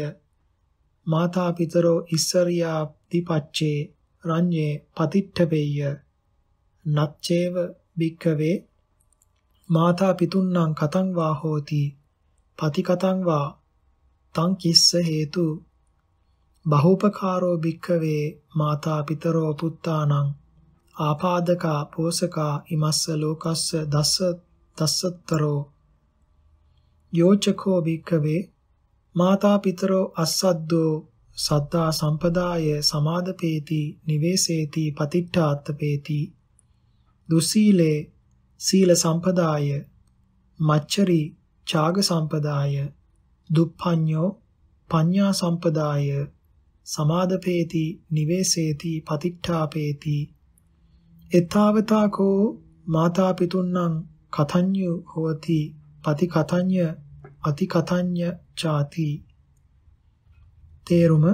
මාතා පිතරෝ ඉස්සරියා දීපච්චේ රඤ්ඤේ පතිට්ඨපෙය්‍ය නච්චේව භික්ඛවේ මාතා පිතුන්නම් කතං වා හෝති පතිකතං වා තං කිස්ස හේතු බහූපකාරෝ භික්ඛවේ මාතා පිතරෝ පුත්තානං ආපාදකා පෝසකා ඉමස්ස ලෝකස්ස දස්ස දස්සතරෝ යෝචකෝ භික්ඛවේ මාතා පිතරෝ අස්සද්දෝ සත්තා සම්පදාය සමාදපේති නිවේසේති පතිට්ඨාත්තපේති දුසීලේ සීල සම්පදාය මච්චරි චාග සම්පදාය, දුප්පඤ්ඤෝ, පඤ්ඤා සම්පදාය, සමාදපේති, නිවේසේති, පතිට්ඨාපේති. එතාවතාකෝ මාතා පිතුන්නම් කතඤ්ඤු හෝති, පති කතඤ්ඤ, අති කතඤ්ඤ ചാති. තේරුම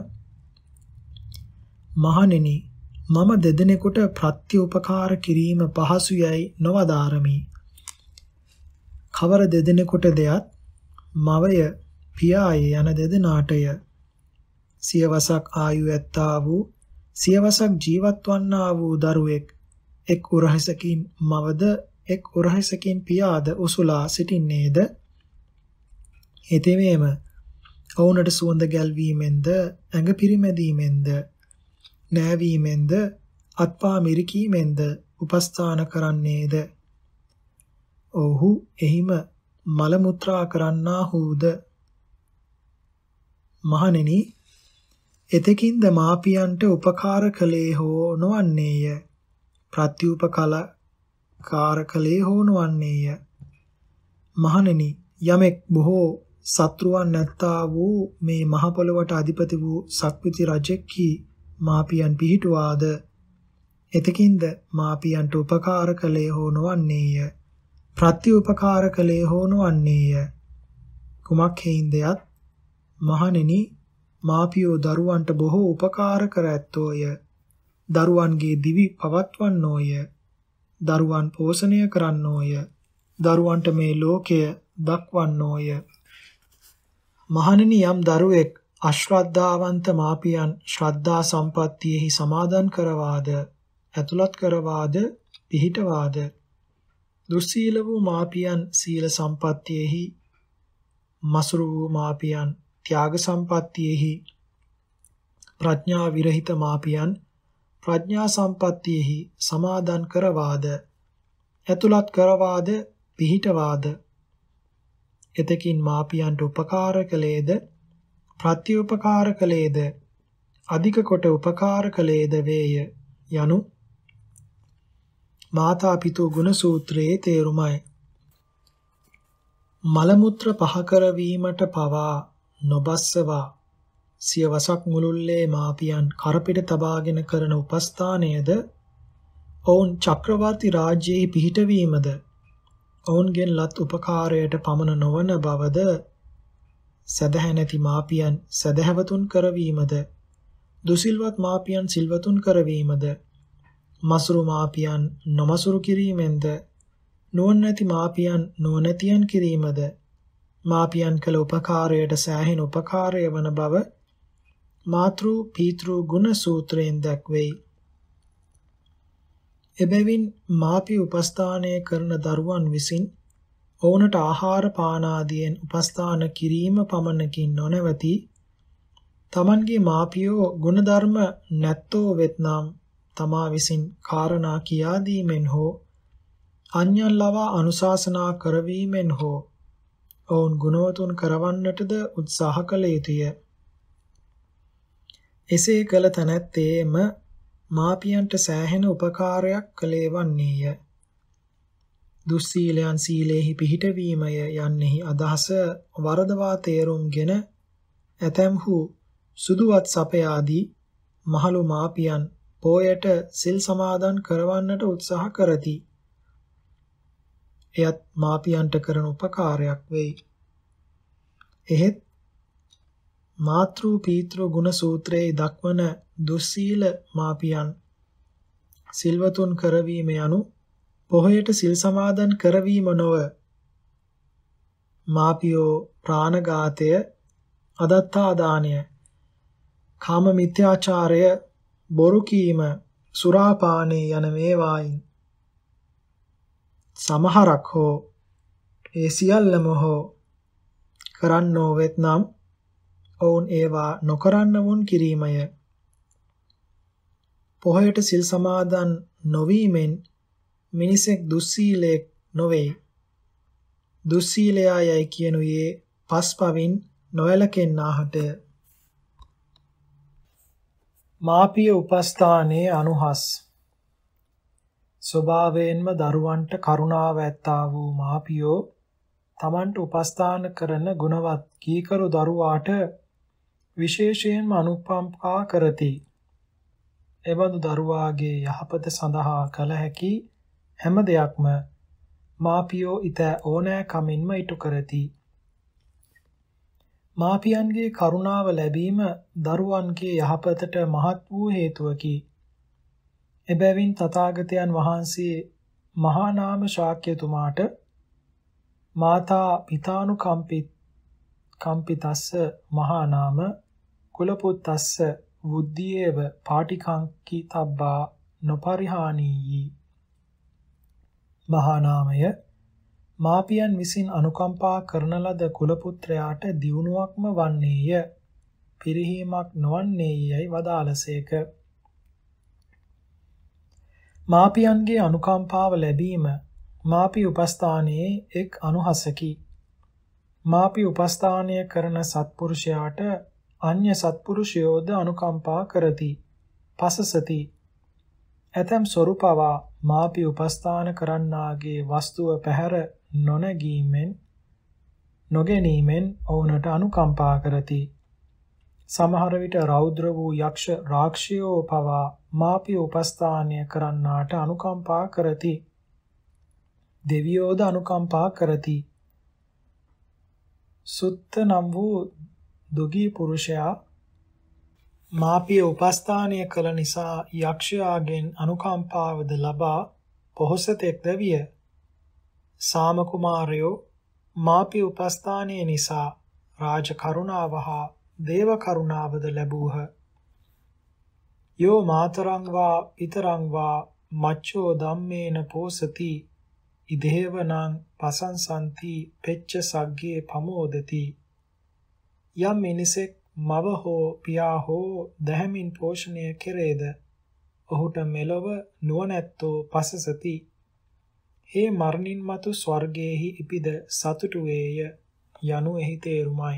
මහණෙනි මම දෙදෙනෙකුට ප්‍රත්‍යඋපකාර කිරීම පහසුයයි නොවදාරමි. කවර දෙදෙනෙකුට දෙයත් මවය පියාය යන දෙදෙනාටය සියවසක් ආයු ඇත්තා වූ සියවසක් ජීවත් වන්නා වූ දරුවෙක් එක් උරහිසකින් මවද එක් උරහිසකින් පියාද උසුලා සිටින්නේද එතෙමෙම ඔවුනට සුවඳ ගැල්වීමෙන්ද ඇඟ පිරිමැදීමෙන්ද නෑවීමෙන්ද අත්පා මිරිකීමෙන්ද උපස්ථාන කරන්නේද ඔහු එහිම මල මුත්‍රා කරන්නාහුද මහණෙනි එතකින්ද මාපියන්ට උපකාර කළේ හෝ නොවන්නේය ප්‍රතිඋපකල කාරකලේ හෝ නොවන්නේය මහණෙනි යමෙක් බොහෝ සත්‍රුවන් නැත්තා වූ මේ මහ පොළවට අධිපති වූ සක්විති රජෙක්හි මාපියන් පිහිටුවාද එතකින්ද මාපියන්ට උපකාර කළේ හෝ නොවන්නේය ප්‍රතිඋපකාර කළේ හෝනුවන්නේය. කුමක් හේින්දයත් මහණෙනි මාපියෝ දරුවන්ට බොහෝ උපකාර කර ඇත්තෝය. දරුවන්ගේ දිවි පවත්වන්නෝය. දරුවන් පෝෂණය කරන්නෝය. දරුවන්ට මේ ලෝකය දක්වන්නෝය. මහණෙනි යම් දරුවෙක් අශ්‍රද්ධාවන්ත මාපියන් ශ්‍රද්ධා සම්පත්තියෙහි සමාදන් කරවාද ඇතුළත් කරවාද පිහිටවාද දුස්සීල වූ මාපියන් සීල සම්පත්තියෙහි මසුරු වූ මාපියන් ත්‍යාග සම්පත්තියෙහි ප්‍රඥා විරහිත මාපියන් ප්‍රඥා සම්පත්තියෙහි සමාදන් කරවාද ඇතුළත් කරවාද පිහිටවාද එතකින් මාපියන්ට උපකාර කළේද ප්‍රතිඋපකාර කළේද අධික කොට උපකාර කළේද වේය යනු මාතාපිතෝ ගුණ සූත්‍රයේ තේරුමයි. මල මුත්‍ර පහ කරවීමට පවා නොබස්සවා සියවසක් මුළුල්ලේ මාපියන් කරපිට තබාගෙන කරන උපස්ථානයේද ඔවුන් චක්‍රවර්ති රාජ්‍යයේ පිහිටවීමද ඔවුන්ගෙන් ලත් උපකාරයට පමණ නොවන බවද සදහැ නැති මාපියන් සදහැවතුන් කරවීමද දුසිල්වත් මාපියන් සිල්වතුන් කරවීමද මසුරු මාපියන් නොමසුරු කිරීමෙන්ද නුවණැති මාපියන් නුවණැතියන් කිරීමද මාපියන් කළ උපකාරයට සෑහෙන උපකාරය වන බව මාතෘ පීතෘ ගුණ සූත්‍රයෙන් දක්වයි. එබැවින් මාපි උපස්ථානය කරන දරුවන් විසින් ඔවුනට ආහාර පාන ආදියෙන් උපස්ථාන කිරීම පමණකින් නොනවති තමන්ගේ මාපියෝ ගුණධර්ම නැත්තෝ වෙත්නම් තමා විසින් කාරණා කියා දීමෙන් හෝ අන්‍යයන් ලවා අනුශාසනා කරවීමෙන් හෝ ඔවුන් ගුණවතුන් කරවන්නටද උත්සාහ කළ යුතුය. එසේ කළ තැනැත්තේම මාපියන්ට සෑහෙන උපකාරයක් කළේ වන්නේය. දුස්සීලයන් සීලේහි පිහිටවීමය යන්නෙහි අදහස වරදවා තේරුම්ගෙන ඇතැම්හු සුදුවත් සපයාදී මහලු මාපියන් පෝයට සිල් සමාදන් කරවන්නට උත්සාහ කරති. එයත් මාපියන්ට කරන උපකාරයක් වෙයි. එහෙත් මාතෘ පීතෘ ගුණ සූත්‍රයේ දක්වන දුස්සීල මාපියන් සිල්වතුන් කරවීම යනු පොහොයට සිල් සමාදන් කරවීම නොව මාපියෝ ප්‍රාණඝාතය අදත්තාදානය කාම මිත්‍යාචාරය බොරු කීම, සුරාපානය යන මේවායින් සමහරක් හෝ ඒ සියල්ලම හෝ කරන්නෝ වෙත්නම් ඔවුන් ඒවා නොකරන්න වුන් කිරීමය. පොහොයට සිල් සමාදන් නොවීමෙන් මිනිසෙක් දුස්සීලයෙක් නොවේ. දුස්සීලයා යයි කියනුයේ පස්පවින් නොයලකෙන්නාහට මාපිය උපස්ථානයේ අනුහස් ස්වභාවයෙන්ම දරුවන්ට කරුණාව ඇත්තා වූ මාපියෝ තමන්ට උපස්ථාන කරන ගුණවත් කීකරු දරුවාට විශේෂයෙන්ම අනුකම්පා කරති. එබඳු දරුවාගේ යහපත සඳහා කළ හැකි හැම දෙයක්ම මාපියෝ ඊත ඕනෑ කමින්ම ඉටු කරති. මාපියන්ගේ කරුණාව ලැබීම දරුවන්ගේ යහපතට මහත් වූ හේතුවකි. එබැවින් තථාගතයන් වහන්සේ මහා නාම ශාක්‍යතුමාට මාතා පිතානුකම්පිත කම්පිතස්ස මහා නාම කුලපුත්තස්ස වුද්ධියේව පාටිකංකි තබ්බා නොපරිහානීයි මහා නාමය මාපියන් විසින් අනුකම්පා කරන ලද කුලපුත්‍රයාට දියුණුවක්ම වන්නේය. පිරිහීමක් නොවන්නේයයි වදාළසේක. මාපියන්ගේ අනුකම්පාව ලැබීම මාපි උපස්ථානයේ එක් අනුහසකි. මාපි උපස්ථානය කරන සත්පුරුෂයාට අන්‍ය සත්පුරුෂයෝද අනුකම්පා කරති. පසසති. ඇතම් සොරුපවා මාපි උපස්ථාන කරන්නාගේ වස්තුව පැහැර නොනැගීමෙන් නොගැනීමෙන් ඔවුනට අනුකම්පා කරති. සමහර විට රෞද්‍ර වූ යක්ෂ රාක්ෂියෝ පවා මාපිය උපස්ථානය කරන්නාට අනුකම්පා කරති. දෙවියෝද අනුකම්පා කරති. සුත්ත නම් වූ දුගී පුරුෂයා මාපිය උපස්ථානය කළ නිසා යක්ෂයාගෙන් අනුකම්පාවද ලබා පොහොසතෙක්ද විය. සාම කුමාරයෝ මාපි උපස්ථානයේ නිසා රාජ කරුණාව හා දේව කරුණාවද ලැබූහ යෝ මාතරං වා පිතරං වා මච්ඡෝ ධම්මේන පෝසති ඉදේවනං පසංසන්ති පෙච්ච සග්ගේ පමෝදති යම් මිනිසෙක් මව හෝ පියා හෝ දැහැමින් පෝෂණය කෙරේද ඔහුට මෙලොව නුවණැත්තෝ පසසති ඒ මරණින් මතු ස්වර්ගයේහි ඉපිද සතුටු වේය යනු එහි තේරුමයි.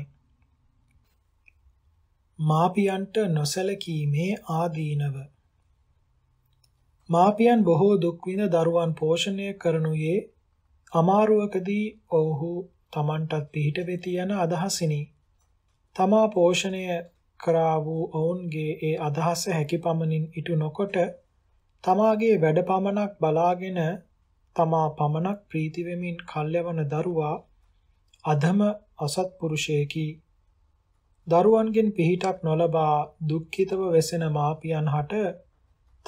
මාපියන්ට නොසැලකීමේ ආදීනව මාපියන් බොහෝ දුක් විඳ දරුවන් පෝෂණය කරනුයේ අමාරුවකදී ඔවුහු තමන්ටත් පිහිට වෙති යන අදහසිනි. තමා පෝෂණය කරා වූ ඔවුන්ගේ ඒ අදහස හැකි පමණින් ඉටු නොකොට තමාගේ වැඩ පමණක් බලාගෙන තමා පමණක් ප්‍රීති වෙමින් කල්යවන දරුවා අධම අසත්පුරුෂයෙකි දරුවන්ගෙන් පිහිටක් නොලබා දුක්ඛිතව වෙසෙන මාපියන් හට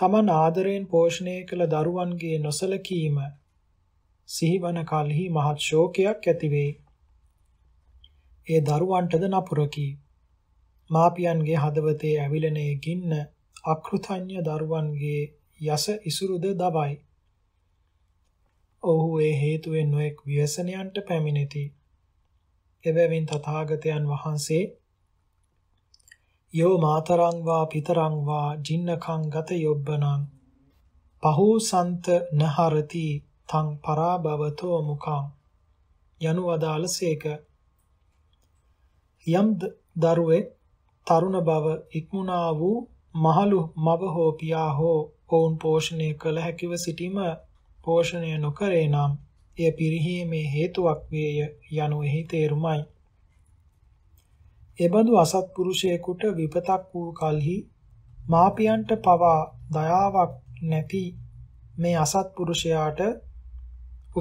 තමන් ආදරයෙන් පෝෂණය කළ දරුවන්ගේ නොසලකීම සිහිවන කලෙහි මහත් ශෝකයක් ඇතිවේ. ඒ දරුවන්ටද නපුරකි. මාපියන්ගේ හදවතේ ඇවිලෙන ගින්න අකෘතඤ්‍ය දරුවන්ගේ යස ඉසුරුද දබයි. ඔහු ඒ හේතුවෙන් නොඑක් ව්‍යසනයන්ට පැමිණෙති. එබැවින් තථාගතයන් වහන්සේ යෝ මාතරං වා පිතරං වා ජින්නකං ගත යොබ්බනං පහූසන්ත නහරති තං පරාභවතෝ මුඛං යනු වදාළසේක යම් දරුවේ තරුණ බව ඉක්මුණා වූ මහලු මව හෝ පියා හෝ ඔවුන් පෝෂණය කළ හැකිව සිටීම පෝෂණය නොකරේ නම් එය පිරිහීමේ හේතුවක් වේය යනු එහි තේරුමයි. එබඳු අසත්පුරුෂයෙකුට විපතක් වූ කලෙහි මාපියන්ට පවා දයාවක් නැති මේ අසත්පුරුෂයාට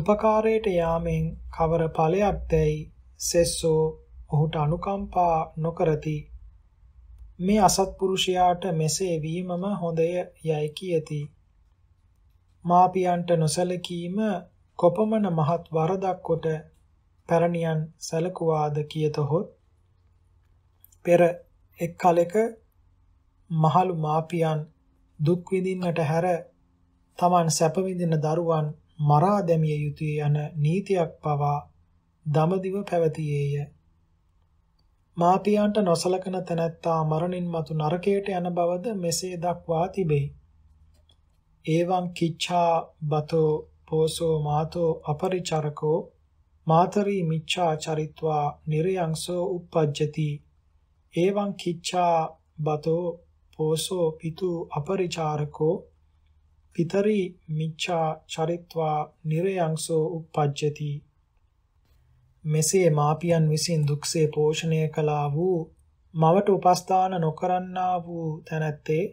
උපකාරයට යාමෙන් කවර ඵලයක්දයි සෙස්සෝ ඔහුට අනුකම්පා නොකරති මේ අසත්පුරුෂයාට මෙසේ වීමම හොඳය යයි කියති මාපියන්ට නොසැලකීම කොපමණ මහත් වරදක් කොට පැරණියන් සැලකුවාද කියතහොත් පෙර එක් කලෙක මහලු මාපියන් දුක් විඳින්නට හැර තමන් සැප විඳින දරුවන් මරා දැමිය යුතුය යන නීතියක් පවා දමදිව පැවතියේය. මාපියන්ට නොසලකන තැනැත්තා මරණින් මතු නරකයට යන බවද මෙසේ දක්වා තිබේ. එවං කිච්ඡා බතෝ පෝසෝ මාතෝ අපරිචරකෝ මාතරී මිච්ඡා චරිත්වා නිරයංසෝ uppajjati එවං කිච්ඡා බතෝ පෝසෝ පිතු අපරිචාරකෝ පිතරි මිච්ඡා චරිත්වා නිරයංසෝ uppajjati මෙසේ මාපියන් විසින් දුක්සේ පෝෂණය කළා වූ මවට උපස්ථාන නොකරන්නා වූ තැනැත්තේ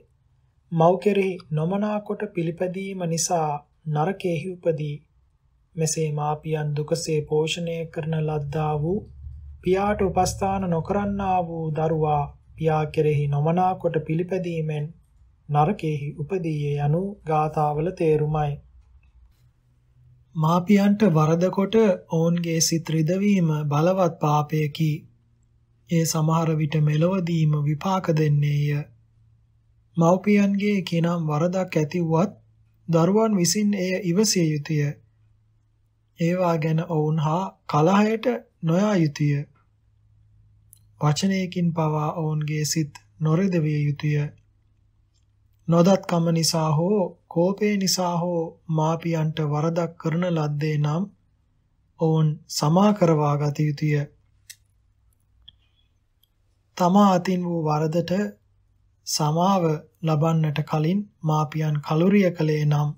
මව් කෙරෙහි නොමනා කොට පිළිපැදීම නිසා නරකයෙහි උපදී. මෙසේ මාපියන් දුකසේ පෝෂණය කරන ලද්දා වූ පියාට උපස්ථාන නොකරන්නා වූ දරුවා පියා කෙරෙහි නොමනා කොට පිළිපැදීමෙන් නරකයෙහි උපදීය යනු ගාථාවල තේරුමයි. මාපියන්ට වරද කොට ඔවුන්ගේ සිත් රිදවීම බලවත් පාපයකි. ඒ සමහර විට මෙලොවදීම විපාක දෙන්නේය. මව්පියන්ගේ කිනම් වරදක් ඇතිවත් දරුවන් විසින් එය ඉවසිය යුතුය. ඒවා ගැන ඔවුන් හා කලහයට නොයා යුතුය. වචනයකින් පවා ඔවුන්ගේ සිත් නොරෙදවිය යුතුය. නොදත්කම නිසා හෝ කෝපය නිසා හෝ මාපියන්ට වරදක් කරන ලද්දේ නම් ඔවුන් සමා කරවා ගත යුතුය. තමා අතින් වූ වරදට සමාව ලබන්නට කලින් මාපියන් කලුරිය කළේ නම්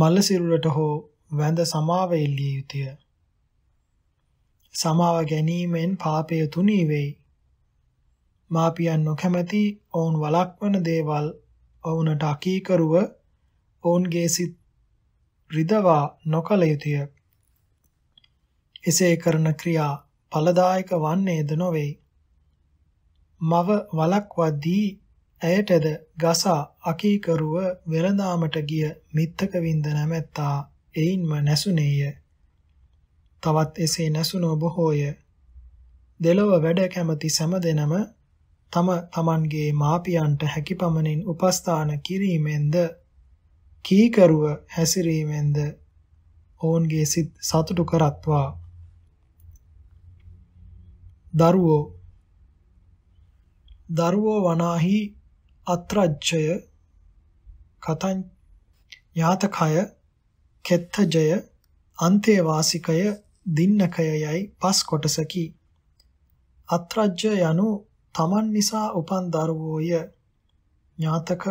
මල සිරුරට හෝ වැඳ සමාව එල්ලිය යුතුය. සමාව ගැනීමෙන් පාපය තුනී වෙයි. මාපියන් නොකැමැති ඔවුන් වළක්වන දේවල් ඔවුන්ට අකීකරුව ඔවුන්ගේ සිත් රිදවා නොකළ යුතුය. එසේ කරන ක්‍රියා ඵලදායක වන්නේද නොවේ. මව වලක්වද්දී ඇයටද ගසා අකීකරුව වෙළඳාමට ගිය මිත්තක වින්ද නැමැත්තා එයින්ම නැසුනේය. තවත් එසේ නැසුණෝ බොහෝය. දෙලොව වැඩ කැමති සෑමදෙනම තම තමන්ගේ මාපියන්ට හැකි පමණින් උපස්ථාන කිරීමෙන්ද කීකරුව හැසිරීමෙන්ද ඔවුන්ගේ සිත් සතුටු කරත්වා දරුවෝ දරුවෝ වනාහි අත්‍රජ්ජය කතං යාතකය කෙත්තජය අන්තේවාසිකය දින්නකය යයි පස් කොටසකි අත්‍රජ්‍ය යනු තමන් නිසා උපන් දරුවෝය ඥාතක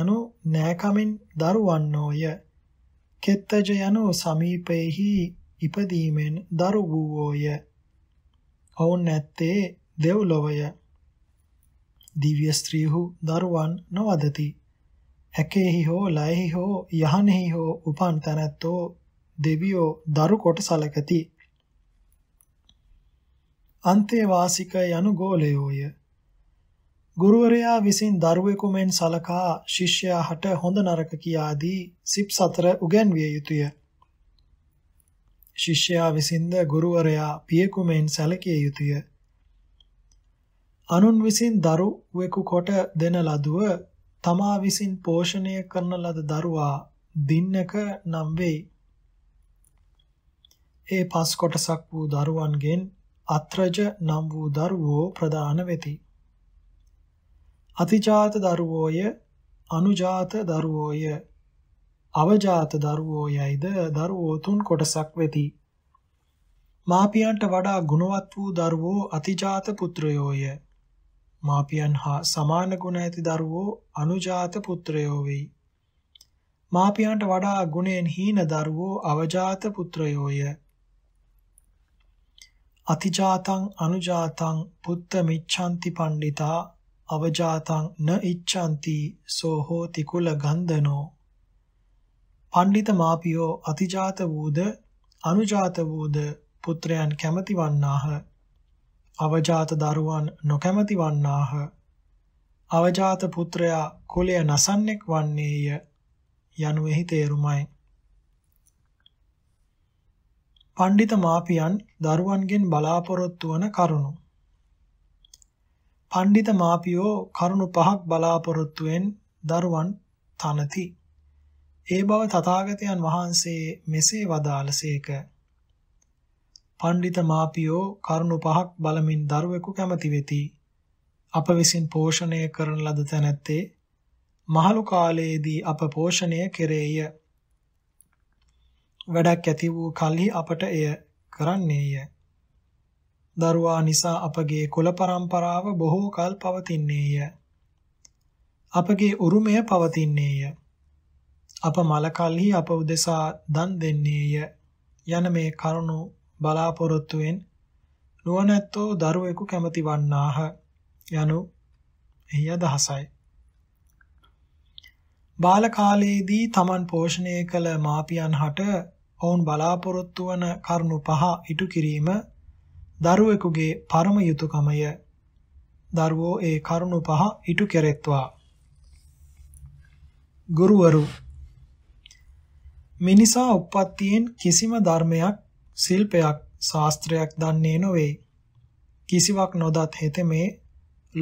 යනු නෑකමින් දරුවන්නෝය කෙත්තජ යනු සමීපෙහි ඉපදීමෙන් දරු වූවෝය ඔවුන් නැත්තේ දෙව්ලොවය දිව්‍ය ස්ත්‍රීහු දරුවන් නොවදති. ඇකෙහි හෝ ලයෙහි හෝ යහනෙහි හෝ උපන් තැනැත්තෝ දෙවියෝ දරු කොට සලකති. අන්තේවාසික යනු ගෝලයෝය. ගුරුවරයා විසින් දරුවෙකු මෙන් සලකා ශිෂ්‍යයා හට හොඳ නරක කියාදී සිප් සතර උගන්විය යුතුය. ශිෂ්‍යයා විසින්ද ගුරුවරයා පියෙකු මෙන් සැලකිය යුතුය. අනුන් විසින් දරුවෙකු කොට දෙන ලදුව තමා විසින් පෝෂණය කරන ලද දරුවා දින්නක නම් වෙයි. ඒ පස් කොටසක් වූ දරුවන්ගෙන් අත්‍රජ නම් වූ දරුවෝ ප්‍රධාන වෙති. අතිජාත දරුවෝය අනුජාත දරුවෝය අවජාත දරුවෝ යයිද දරුවෝ තුන් කොටසක් වෙති. මාපියන්ට වඩා ගුණවත් වූ දරුවෝ අතිජාත පුත්‍රයෝය. මාපියන් හා සමාන ගුණ ඇති දරුවෝ අනුජාත පුත්‍රයෝ වෙයි. මාපියන්ට වඩා ගුණෙන් හීන දරුවෝ අවජාත පුත්‍රයෝය. අතිජාතං අනුජාතං පුත්ත මිච්ඡanti පණ්ඩිතා අවජාතං න ඉච්ඡanti සෝ හෝති කුල ගන්ධනෝ. පණ්ඩිත මාපියෝ අතිජාත වූද අනුජාත වූද පුත්‍රයන් කැමති වන්නාහ. අවජාත දරුවන් නොකැමති වන්නාහ. අවජාත පුත්‍රයා කුලය නසන්නෙක් වන්නේය යනුෙහි තේරුමයි. පණ්ඩිත මාපියන් දරුවන්ගෙන් බලාපොරොත්තු වන කරුණු. පණ්ඩිත මාපියෝ කරුණු පහක් බලාපොරොත්තුෙන් දරුවන් තනති. ඒ බව තථාගතයන් වහන්සේ මෙසේ වදාළසේක. පණ්ඩිත මාපියෝ කරුණු පහක් බලමින් දරුවෙකු කැමති වෙති. අප විසින් පෝෂණය කරන ලද තැනැත්තේ මහලු කාලයේදී අප පෝෂණය කෙරේය. වැඩක් ඇති වූ කලි අපට එය කරන්නේය. දරුවා නිසා අපගේ කුල પરම්පරාව බොහෝ කල් පවතින්නේය. අපගේ උරුමය පවතින්නේය. අප මල කල්හි අප උදෙසා දන් දෙන්නේය. යන මේ කරුණු බලාපොරොත්තුෙන් නුවණැත්තෝ දරුවෙකු කැමති වන්නාහ යනු එහි අදහසයි. බාල කාලයේදී Taman පෝෂණය කළ මාපියන් හට ඔවුන් බලාපොරොත්තු වන කරුණු පහ ඉටු කිරීම දරුවෙකුගේ පරම යුතුයකමය. දරුවෝ ඒ කරුණු පහ ඉටු කෙරෙත්වා. ගුරුවරු මිනිසා උප්පත්තියෙන් කිසිම ධර්මයක් ශිල්පයක් ශාස්ත්‍රයක් දන්නේ නොවේ. කිසිවක් නොදත් හෙතෙමේ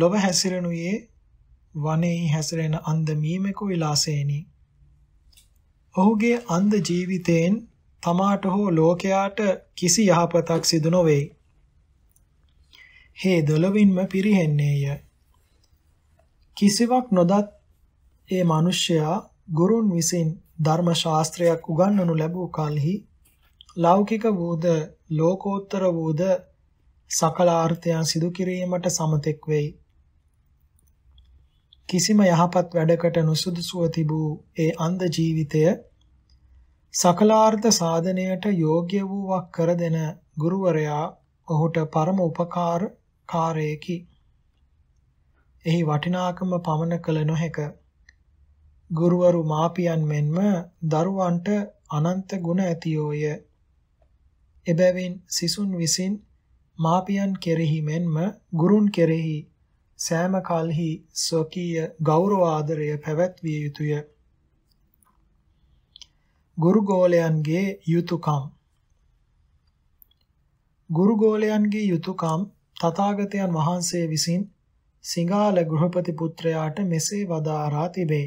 ලොව හැසිරෙනුයේ වනේහි හැසිරෙන අන්ධ මීමෙකු විලාසේනි. ඔහුගේ අන්ධ ජීවිතයෙන් තමාට හෝ ලෝකයාට කිසි යහපතක් සිදු නොවේ. හේ දොළවින්ම පිරිහෙන්නේය. කිසිවක් නොදත් ඒ මිනිසයා ගුරුන් විසින් ධර්ම ශාස්ත්‍රයක් උගන්වනු ලැබූ කලෙහි ලෞකික වූද ලෝකෝත්තර වූද සකලාර්ථයන් සිදු කිරීමට සමතෙක් වෙයි. කිසිම යහපත් වැඩකට නුසුදුසුව තිබූ ඒ අන්ධ ජීවිතය සකලාර්ථ සාධනයට යෝග්‍ය වූවක් කර දෙන ගුරුවරයා ඔහුට පරම උපකාර කාරයකි. එහි වටිනාකම පමණ කළ නොහැක. ගුරුවරු මාපියන් මෙන්ම දරුවන්ට අනන්ත ගුණ ඇතියෝය. එබැවින් සිසුන් විසින් මාපියන් කෙරෙහි මෙන්ම ගුරුන් කෙරෙහි සෑම කල්හි ස්වකීය ගෞරව ආදරය පැවැත්විය යුතුය. ගුරුගෝලයන්ගේ යුතුයකම් ගුරුගෝලයන්ගේ යුතුයකම් තථාගතයන් වහන්සේ විසින් සිංහල ගෘහපති පුත්‍රයාට මෙසේ වදාරා තිබේ.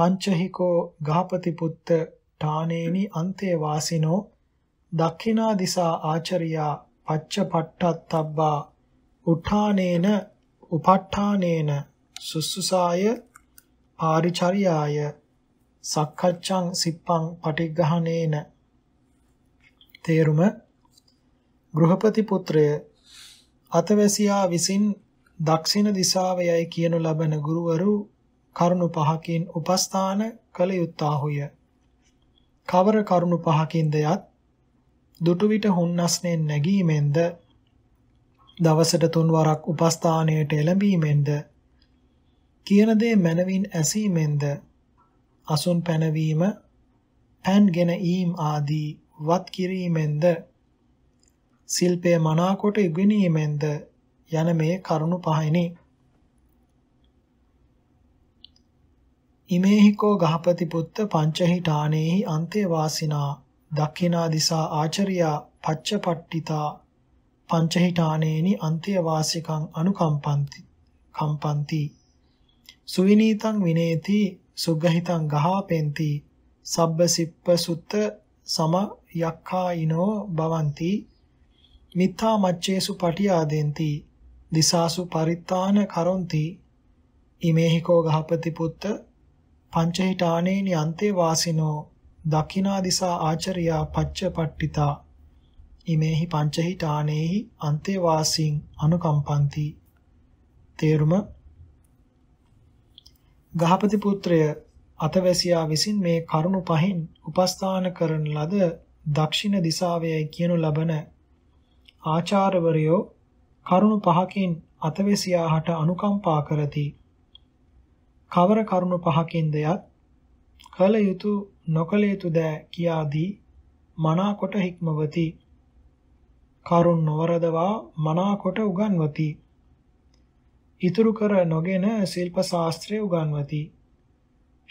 පංචහිකෝ ගහපති පුත්ත ඨානේනි අන්තේ වාසිනෝ දක්ඛිනා දිසා ආචරියා පච්චපට්ඨත්තබ්බා උඨානේන උපට්ඨානේන සුස්සුසාය පාරිචර්යාය සක්කච්ඡං සිප්පං පටිග්ගහණේන තේරුම ගෘහපති පුත්‍රය අතවැසියා විසින් දක්ෂින දිසාව යයි කියනු ලබන ගුරුවරු කරුණු පහකින් උපස්ථාන කළ යුත්තාහුය. කවර කරුණු පහකින්ද යත් දුටු විට හුන්නස්නෙන් නැගීමෙන්ද දවසට තුන් වරක් උපස්ථානයට එළඹීමෙන්ද කියන දේ මනවින් ඇසීමෙන්ද අසුන් පැනවීම පෑන්ගෙන ඊම් ආදී වත් කිරීමෙන්ද සිල්පය මනාකොට ඉගෙනීමෙන්ද යන මේ කරුණු පහිනි. ඉමේහිකෝ ගහපති පුත්ත පංචහි ඨානේහි අන්තේ වාසිනා දක්ඛිනා දිසා ආචරියා පච්චපට්ඨිතා පංචහිඨානේනි අන්තේ වාසිකං අනුකම්පන්ති කම්පන්ති සුවිනීතං විනේති සුග්ගහිතං ගහාපෙන්ති සබ්බ සිප්ප සුත්ත සම යක්ඛායිනෝ භවಂತಿ මිත්තා මච්චේසු පටියාදෙන්ති දිසාසු පරිත්තාන කරොන්ති ඉමේහි කෝ ගහපති පුත්ත පංචහිඨානේනි අන්තේ වාසිනෝ දක්ඛිනා දිසා ආචරියා පච්චපට්ඨිතා ඉමේහි පංචහි ඨානේහි අන්තේ වාසීන් අනුකම්පන්ති තේරුම ගහපති පුත්‍රය අතවැසියා විසින් මේ කරුණු පහින් උපස්ථාන කරන ලද දක්ෂින දිසාවේයි කියනු ලබන ආචාර්යවරයෝ කරුණු පහකින් අතවැසියාට අනුකම්පා කරති කවර කරුණු පහකින්ද යත් කල යුතුය නොකල යුතු දෑ කියාදී මනාකොට හික්මවති. කරුණ නොවරදවා මනාකොට උගන්වති. ඉතුරු කර නොගෙන ශිල්ප ශාස්ත්‍රය උගන්වති.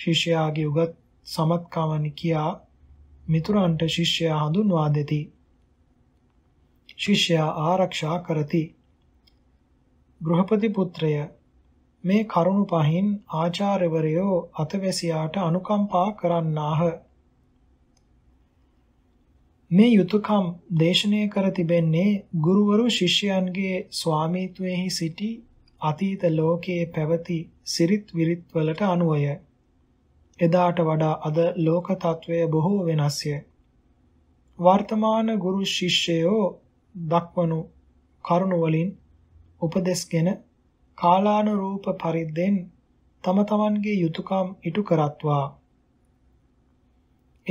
ශිෂ්‍යයාගේ උගත් සමත්කමනි කියා මිතුරන්ට ශිෂ්‍යයා හඳුන්වා දෙති. ශිෂ්‍යයා ආරක්ෂා කරති. ගෘහපති පුත්‍රය මේ කරුණ පහින් ආචාර්යවරයෝ අතවැසියාට අනුකම්පා කරන්නාහ. මේ යුතුයකම් දේශනය කර තිබෙන්නේ ගුරුවරු ශිෂ්‍යයන්ගේ ස්වාමීත්වයෙහි සිටි අතීත ලෝකයේ පැවති සිරිත් විරිත් වලට අනුවය. එදාට වඩා අද ලෝක తත්වය බොහෝ වෙනස්ය. වර්තමාන ගුරු ශිෂ්‍යයෝ දක්වනු කරුණ වලින් උපදෙස්ගෙන කාලානුරූප පරිද්දෙන් තම තමන්ගේ යුතුයකම් ඉටු කරත්වා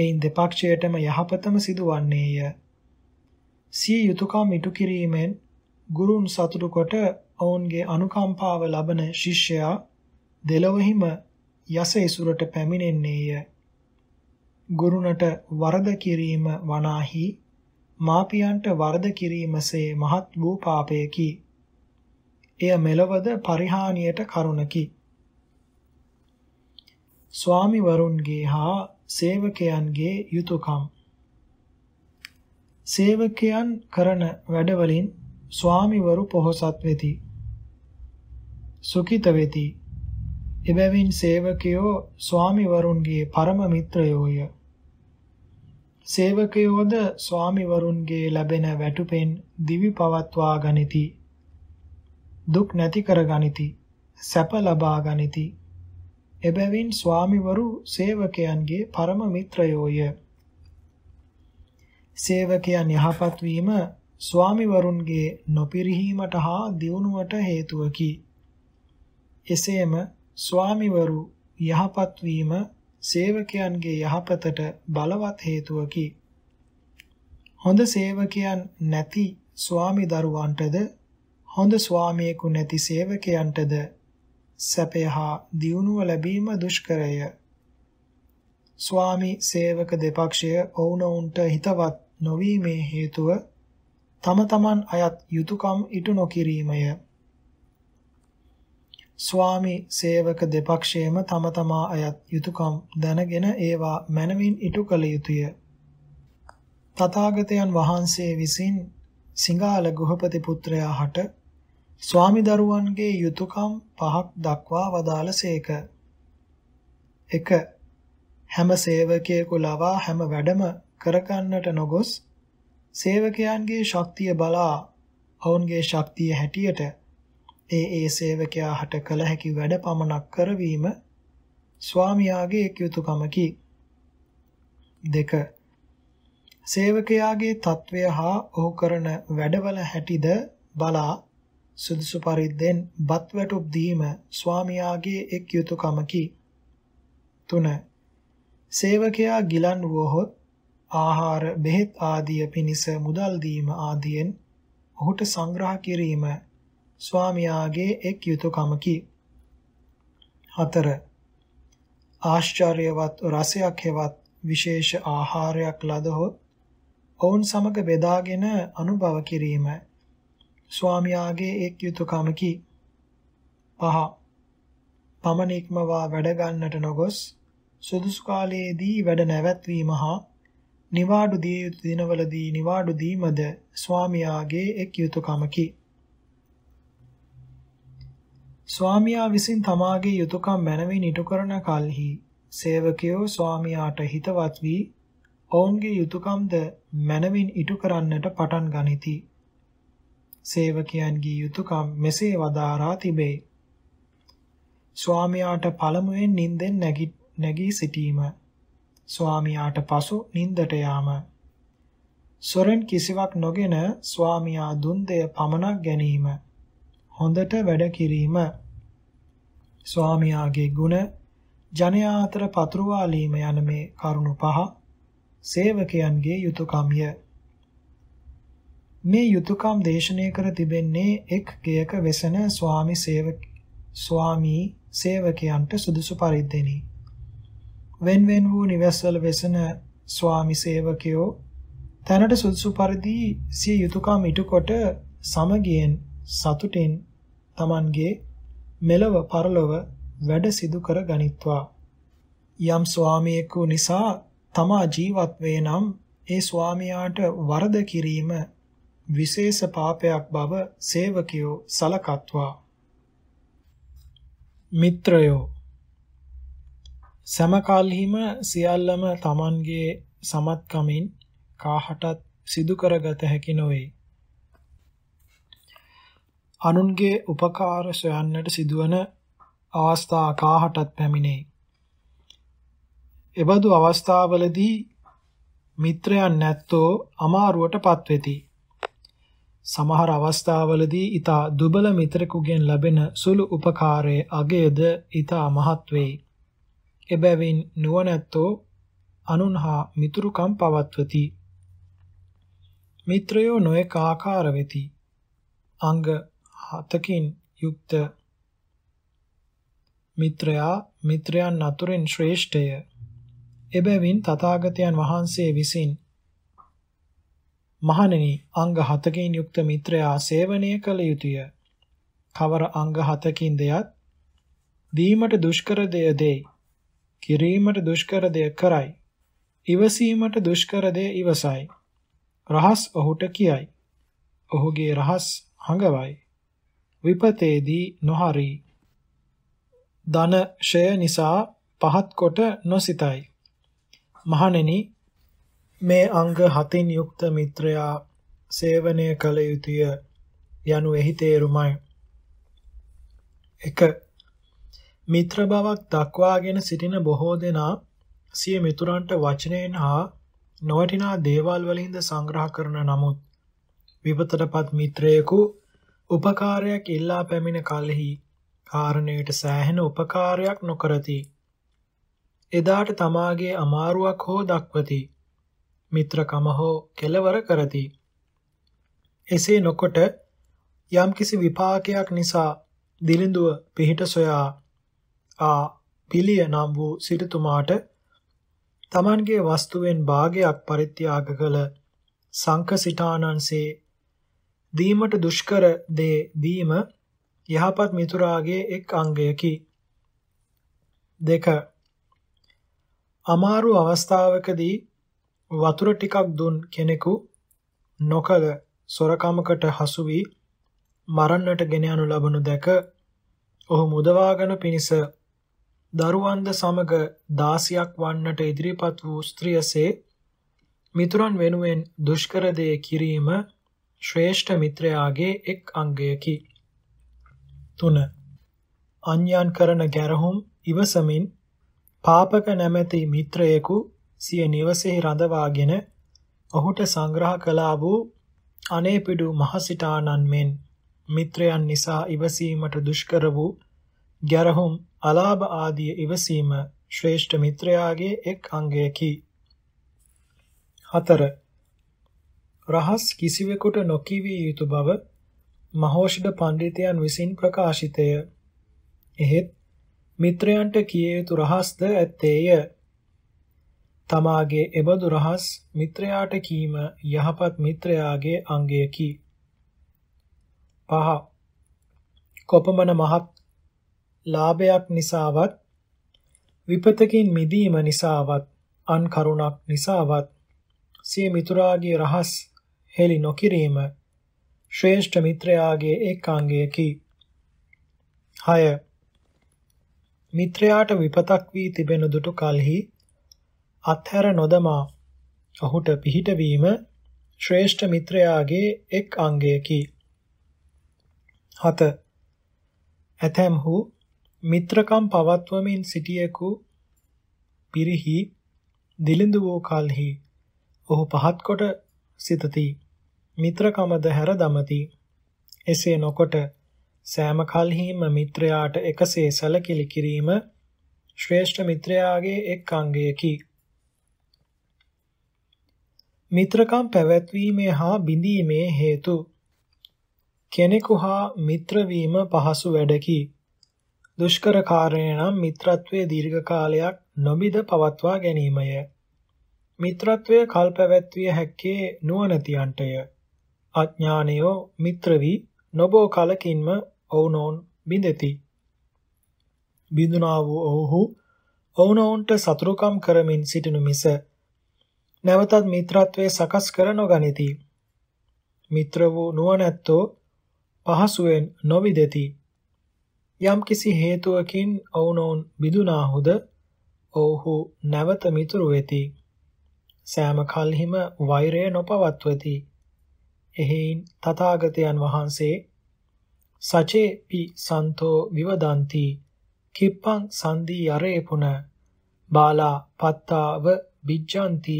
එයින් දෙපක්ෂයටම යහපතම සිදුවන්නේය සිය යුතුයකම් ඉටු කිරීමෙන් ගුරුන් සතුටු කොට ඔවුන්ගේ අනුකම්පාව ලබන ශිෂ්‍යයා දෙලොවෙහිම යස ඉසුරට පැමිණෙන්නේය ගුරුණට වරද කිරීම වනාහි මාපියන්ට වරද කිරීමසේ මහත් වූ පාපයකි එය මෙලවද පරිහානියට කරුණකි. ස්වාමිවරුන්ගේ හා සේවකයන්ගේ යුතුයකම් සේවකයන් කරන වැඩවලින් ස්වාමිවරු පොහොසත් වෙති. සුඛිත වෙති. එබැවින් සේවකයෝ ස්වාමිවරුන්ගේ පරම මිත්‍රයෝය. සේවකයෝද ස්වාමිවරුන්ගේ ලැබෙන වැටුපෙන් දිවි පවත්වා ගනිති. දුක් නැති කරගනිති සැප ලබා ගනිති එබැවින් ස්වාමිවරු සේවකයන්ගේ පරම මිත්‍රයෝය සේවකයන් යහපත් වීම ස්වාමිවරුන්ගේ නොපිරිහීමට හා දියුණුවට හේතුවකි එසේම ස්වාමිවරු යහපත් වීම සේවකයන්ගේ යහපතට බලවත් හේතුවකි හොඳ සේවකයන් නැති ස්වාමි දරුවන්ටද හොඳ ස්වාමියෙකු නැති සේවකයන්ටද සැපය හා දියුණුව ලැබීම දුෂ්කරය. ස්වාමි සේවක දෙපක්ෂය ඔවුනොවුන්ට හිතවත් නොවීමේ හේතුව තම තමන් අයත් යුතුයකම් ඉටු නොකිරීමය. ස්වාමි සේවක දෙපක්ෂයේම තම තමා අයත් යුතුයකම් දැනගෙන ඒවා මනමින් ඉටු කළ යුතුය. තථාගතයන් වහන්සේ විසින් සිංහාල ගෘහපති පුත්‍රයා හට ස්වාමි දරුවන්ගේ යුතුයකම් පහක් දක්වා වදාළ සේක. 1. හැම සේවකයෙකු ලවා හැම වැඩම කරගන්නට නොගොස් සේවකයන්ගේ ශක්තිය බලා ඔවුන්ගේ ශක්තිය හැටියට ඒ ඒ සේවකයා හට කළ හැකි වැඩ පමණක් කරවීම ස්වාමියාගේ එක් යුතුයකමකි. 2. සේවකයාගේ తත්වය හා ඔහු කරන වැඩවල හැටිද බලා සුදුසු පරිද්දෙන් බත් වැටුප් දීම ස්වාමියාගේ එක් යුතුයකමකි. 3. සේවකයා ගිලන් වුවහොත් ආහාර බෙහෙත් ආදිය පිණිස මුදල් දීම ආදියෙන් ඔහුට සංග්‍රහ කිරීම ස්වාමියාගේ එක් යුතුයකමකි. 4. ආශ්චර්යවත් රසයක් හෙවත් විශේෂ ආහාරයක් ලදහොත් ඔවුන් සමග බෙදාගෙන අනුභව කිරීම ස්වාමියාගේ එක් යුතුයකමකි. පහ. පමණ ඉක්මවා වැඩ ගන්නට නොගොස් සුදුසු කාලයේදී වැඩ නැවැත්වීම හා නිවාඩු දිය යුතු දිනවලදී නිවාඩු දීමද ස්වාමියාගේ එක් යුතුයකමකි. ස්වාමියා විසින් තමාගේ යුතුයකම් මැනවින් ඉටු කරන කලෙහි සේවකයෝ ස්වාමියාට හිතවත් වී ඔවුන්ගේ යුතුයකම්ද මැනවින් ඉටු කරන්නට පටන් ගනිති. සේවකයන්ගේ යුතුයකම් මෙසේ වදාරා තිබේ. ස්වාමියාට පළමුවෙන් නිින්දෙන් නැගී සිටීම. ස්වාමියාට පසු නිින්දට යාම. සොරෙන් කිසිවක් නොගෙන ස්වාමියා දුන් දෙය පමණක් ගැනීම. හොඳට වැඩ කිරීම. ස්වාමියාගේ ගුණ ජනයා අතර පතුරවාලීම යන මේ කරුණු පහ සේවකයන්ගේ යුතුයකම්ය. මේ යුතුයකම් දේශනය කර තිබෙන්නේ එක් ගයක වෙසෙන ස්වාමි සේවක ස්වාමි සේවකයන්ට සුදුසු පරිද්දෙනි. වෙන්වෙන් වූ නිවස්වල වෙසෙන ස්වාමි සේවකයෝ තැනට සුදුසු පරිදි සිය යුතුයකම් ඉටුකොට සමගියෙන් සතුටින් Tamanගේ මෙලව පරලොව වැඩ සිදු කර ගනිත්වා. යම් ස්වාමියෙකු නිසා තමා ජීවත් වේ නම් ඒ ස්වාමියාට වරද කිරීම විශේෂ පාපයක් බව සේවකයෝ සලකත්වා. මිත්‍රයෝ සමකල්හිම සියල්ලම Tamanගේ සමත්කමින් කාහටත් සිදු කරගත හැකි නොවේ. අනුන්ගේ උපකාර සොයන්නට සිදුවන අවස්ථා කාහටත් පැමිණේ. එබඳු අවස්ථාවලදී මිත්‍රයන් නැත්තෝ අමාරුවට පත්වෙති. සමහර අවස්ථාවලදී ඊතා දුබල මිත්‍රෙකුගෙන් ලැබෙන සුළු උපකාරයේ අගයද ඊතා මහත් වේ. එබැවින් නුවණැත්තෝ අනුන්හා මිතුරුකම් පවත්වති. මිත්‍රයෝ නොඑක ආකාර වෙති. අංග හතකින් යුක්ත මිත්‍රයා මිත්‍රයන් අතුරෙන් ශ්‍රේෂ්ඨය. එබැවින් තථාගතයන් වහන්සේ විසින් මහණෙනි අංග 7කින් යුක්ත මිත්‍රයා සේවනය කළ යුතුය. කවර අංග 7කින් දෙයත් දීමට දුෂ්කර දෙය දෙයි. කිරීමට දුෂ්කර දෙය කරයි. ඉවසීමට දුෂ්කර දෙය ඉවසයි. රහස් ඔහුට කියයි. ඔහුගේ රහස් හඟවයි. විපතේදී නොහරි. ධන ෂය නිසා පහත් කොට නොසිතයි. මහණෙනි මේ අංග හතින් යුක්ත මිත්‍රයා සේවනය කළ යුතුය යනු එහි තේරුමයි. 1. මිත්‍ර බවක් දක්වාගෙන සිටින බොහෝ දෙනා සිය මිතුරන්ට වචනයෙන් හා නොවටිනා දේවල් වලින්ද සංග්‍රහ කරන නමුත් විපතටපත් මිත්‍රයෙකු උපකාරයක් ඉල්ලා පැමිණ කලෙහි කාරණයට සෑහෙන උපකාරයක් නොකරති. එදාට තමාගේ අමාරුවක් හෝ දක්වති. මිත්‍රකම හෝ කෙලවර කරති. එසේ නොකොට යම්කිසි විපාකයක් නිසා දිලිඳුව පිහිට සොයා ආ පිළිය නම් වූ සිටුතුමාට තමන්ගේ වස්තුවෙන් භාගයක් පරිත්‍යාග කළ සංකසිතානන්සේ දීමට දුෂ්කර දේ දීම යහපත් මිතුරාගේ එක් අංගයකි. දෙක අමාරු අවස්ථාවකදී වතුර ටිකක් දුන් කෙනෙකු නොකල සොරකමකට හසු වී මරන්නට ගෙන යනු ලබනු දැක ඔහු මුදවාගෙන පිණිස දරුවන්ද සමග දාසියක් වන්නට ඉදිරිපත් වූ ස්ත්‍රියසේ මිතුරන් වෙනුවෙන් දුෂ්කර දේ කිරීම ශ්‍රේෂ්ඨ මිත්‍රයාගේ එක් අංගයකි. 3. අන්‍යයන් කරන ගැරහුම් ඉවසමින් පාපක නැමැති මිත්‍රයෙකු සිය නිවසෙහි රඳවාගෙන ඔහුට සංග්‍රහ කළා වූ අනේපිඩු මහසිටානන් මෙන් මිත්‍රයන් නිසා ඉවසීමට දුෂ්කර වූ ගැරහුම් අලාභ ආදී ඉවසීම ශ්‍රේෂ්ඨ මිත්‍රයාගේ එක් අංගයකි. 4. රහස් කිසිවෙකුට නොකිවිය යුතු බව මහෞෂධ පඬිතයන් විසින් ප්‍රකාශිතය. එහෙත් මිත්‍රයන්ට කිය යුතු රහස්ද ඇත්තේය. තමාගේ එබඳු රහස් මිත්‍රයාට කීම යහපත් මිත්‍රයාගේ අංගයකි. පහ කොපමණ මහත් ලාභයක් නිසාවත් විපතකින් මිදීම නිසාවත් අන් කරුණක් නිසාවත් සිය මිතුරාගේ රහස් හෙළි නොකිරීම ශ්‍රේෂ්ඨ මිත්‍රයාගේ එක් අංගයකි. 6 මිත්‍රයාට විපතක් වී තිබෙන දුටු කලෙහි අත්හැර නොදමා ඔහුට පිහිටවීම ශ්‍රේෂ්ඨ මිත්‍රයාගේ එක් අංගයකි. 7. ඇතැම්හු මිත්‍රකම් පවත්වමින් සිටියෙකු පිරිහි දිලිඳු වූ කලෙහි ඔහු පහත් කොට සිතති. මිත්‍රකමද හැර දමති. එසේ නොකොට සෑම කල්හිම මිත්‍රයාට එකසේ සැලකිලි කිරීම ශ්‍රේෂ්ඨ මිත්‍රයාගේ එක් අංගයකි. මිත්‍රකම් පැවැත්වීමේ හා බිඳීමේ හේතු කෙනෙකු හා මිත්‍ර වීම පහසු වැඩකි. දුෂ්කර කාර්යය නම් මිත්‍රත්වයේ දීර්ඝ කාලයක් නොබිද පවත්වා ගැනීමය. මිත්‍රත්වයේ කල්පවැත්විය හැක්කේ නුවණැතියන්ටය. අඥානයෝ මිත්‍ර වී නොබෝ කලකින්ම ඔවුනෝන් බිඳෙති. බිඳුනා වූ ඔවුහු ඔවුනෝන්ට සතුරුකම් කරමින් සිටිනු මිස නැවතත් මිත්‍රත්වයේ සකස් කර නොගනිති. මිත්‍ර වූ නුවණැත්තෝ පහසුවෙන් නොවිදෙති. යම්කිසි හේතුවකින් ඔවුනොවුන් බිදුනාහුද ඔවුහු නැවත මිතුරු වෙති. සෑම කල්හිම වෛරය නොපවත්වති. එහෙයින් තථාගතයන් වහන්සේ සචේ පි සන්තෝ විවදಂತಿ කිප්පං සන්දී යරේපුන බාලා පත්තාව බිජ්ජන්ති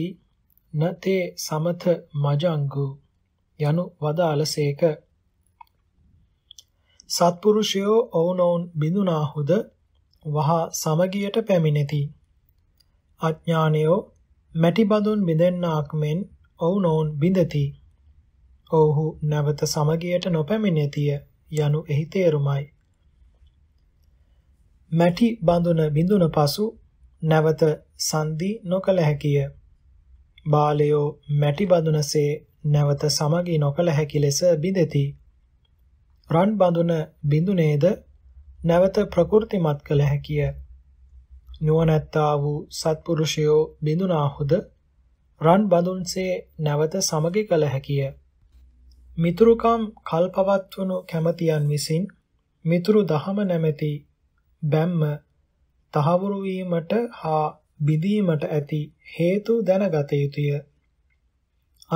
නතේ සමත මජංගු යනු වදාළසේක සත්පුරුෂයෝ ඔවුනොවුන් බිඳුනාහුද වහා සමගියට පැමිණෙති අඥානයෝ මැටිබඳුන් බිඳෙන්නාක් මෙන් ඔවුනොවුන් බිඳති ඔවුහු නැවත සමගියට නොපැමිණෙතිය යනු එහි තේරුමයි මැටි බඳුන බිඳුන පසු නැවත සන්දි නොකළ හැකිය බාලයෝ මැටි බඳුනසේ නැවත සමගි නොකළ හැකි ලෙස බිඳෙති. රන් බඳුන බිඳුනේද නැවත ප්‍රකෘතිමත් කළ හැකිය. නුවණැත්තා වූ සත්පුරුෂයෝ බිඳුනාහුද රන් බඳුන්සේ නැවත සමගි කළ හැකිය. මිතුරුකම් කල්පවත්වනු කැමතියන් විසින් මිතුරු දහම නැමැති බැම්ම තහවුරු වීමට හා බිඳීමට ඇති හේතු දැනගත යුතුය.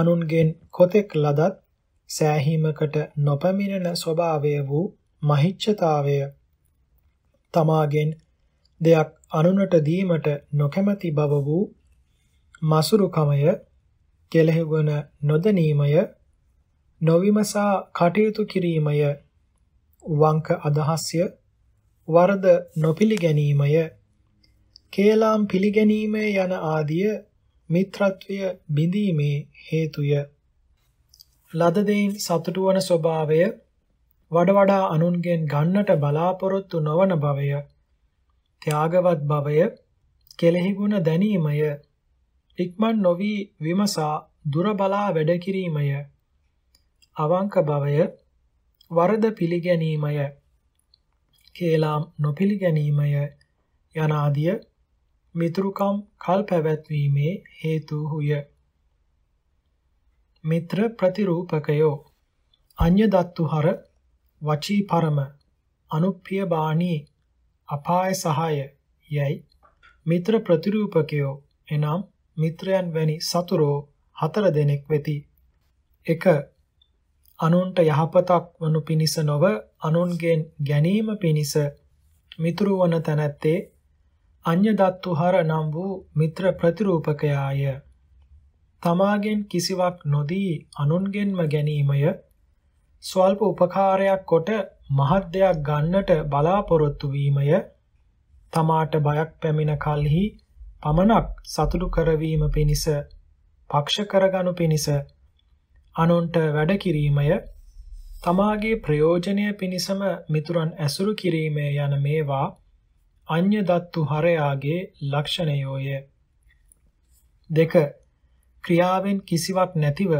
අනුන්ගෙන් කොතෙක් ලදත් සෑහීමකට නොපැමිණෙන ස්වභාවය වූ මහිච්ඡතාවය තමාගෙන් දෙයක් අනුනට දීමට නොකැමැති බව වූ මසුරුකමය කෙලෙහිවන නොදැනීමය නොවිමසා කටයුතු කිරීමය වංක අදහස්ය වරද නොපිළිගැනීමය කේලාම් පිළිගැනීම යන ආදිය මිත්‍රත්වය බිඳීමේ හේතුය. ලද දෙයින් සතුටු වන ස්වභාවය වඩ වඩා අනුන්ගෙන් ගන්නට බලාපොරොත්තු නොවන භවය ත්‍යාගවත් භවය කෙලෙහි ගුණ දැනීමය ඉක්මන් නොවි විමසා දුර බලා වැඩ කිරීමය අවංක භවය වරද පිළිගැනීමය කේලාම් නොපිළිගැනීමය යනාදිය මිතුරුකම් කල් පැවැත්වීමේ හේතුහුය. මිත්‍ර ප්‍රතිරූපකයෝ අඤ්‍ය දත්තුහර වචී පරම අනුප්පිය බාණී අපාය සහාය යයි මිත්‍ර ප්‍රතිරූපකයෝ එනම් මිත්‍රයන් වැනි සතුරෝ හතර දෙනෙක් වෙති. 1. අනුන්ට යහපතක් වනු පිණිස නොව අනුන්ගෙන් ගැනීම පිණිස මිතුරු වන තැනැත්තේ අඤ්ඤදත්තු හර නම් වූ මිත්‍ර ප්‍රතිරූපකයාය. තමාගෙන් කිසිවක් නොදී අනුන්ගෙන්ම ගැනීමය ස්වල්ප උපකාරයක් කොට මහත් දෙයක් ගන්නට බලාපොරොත්තු වීමය තමාට බයක් පැමිණ කලෙහි පමණක් සතුටු කරවීම පිණිස පක්ෂ කරගනු පිණිස අනුන්ට වැඩ කිරීමය තමාගේ ප්‍රයෝජනය පිණිසම මිතුරන් ඇසුරු කිරීමේ යන මේවා අඤ්‍ය දත්තු හරයාගේ ලක්ෂණයෝය. දෙක ක්‍රියාවෙන් කිසිවක් නැතිව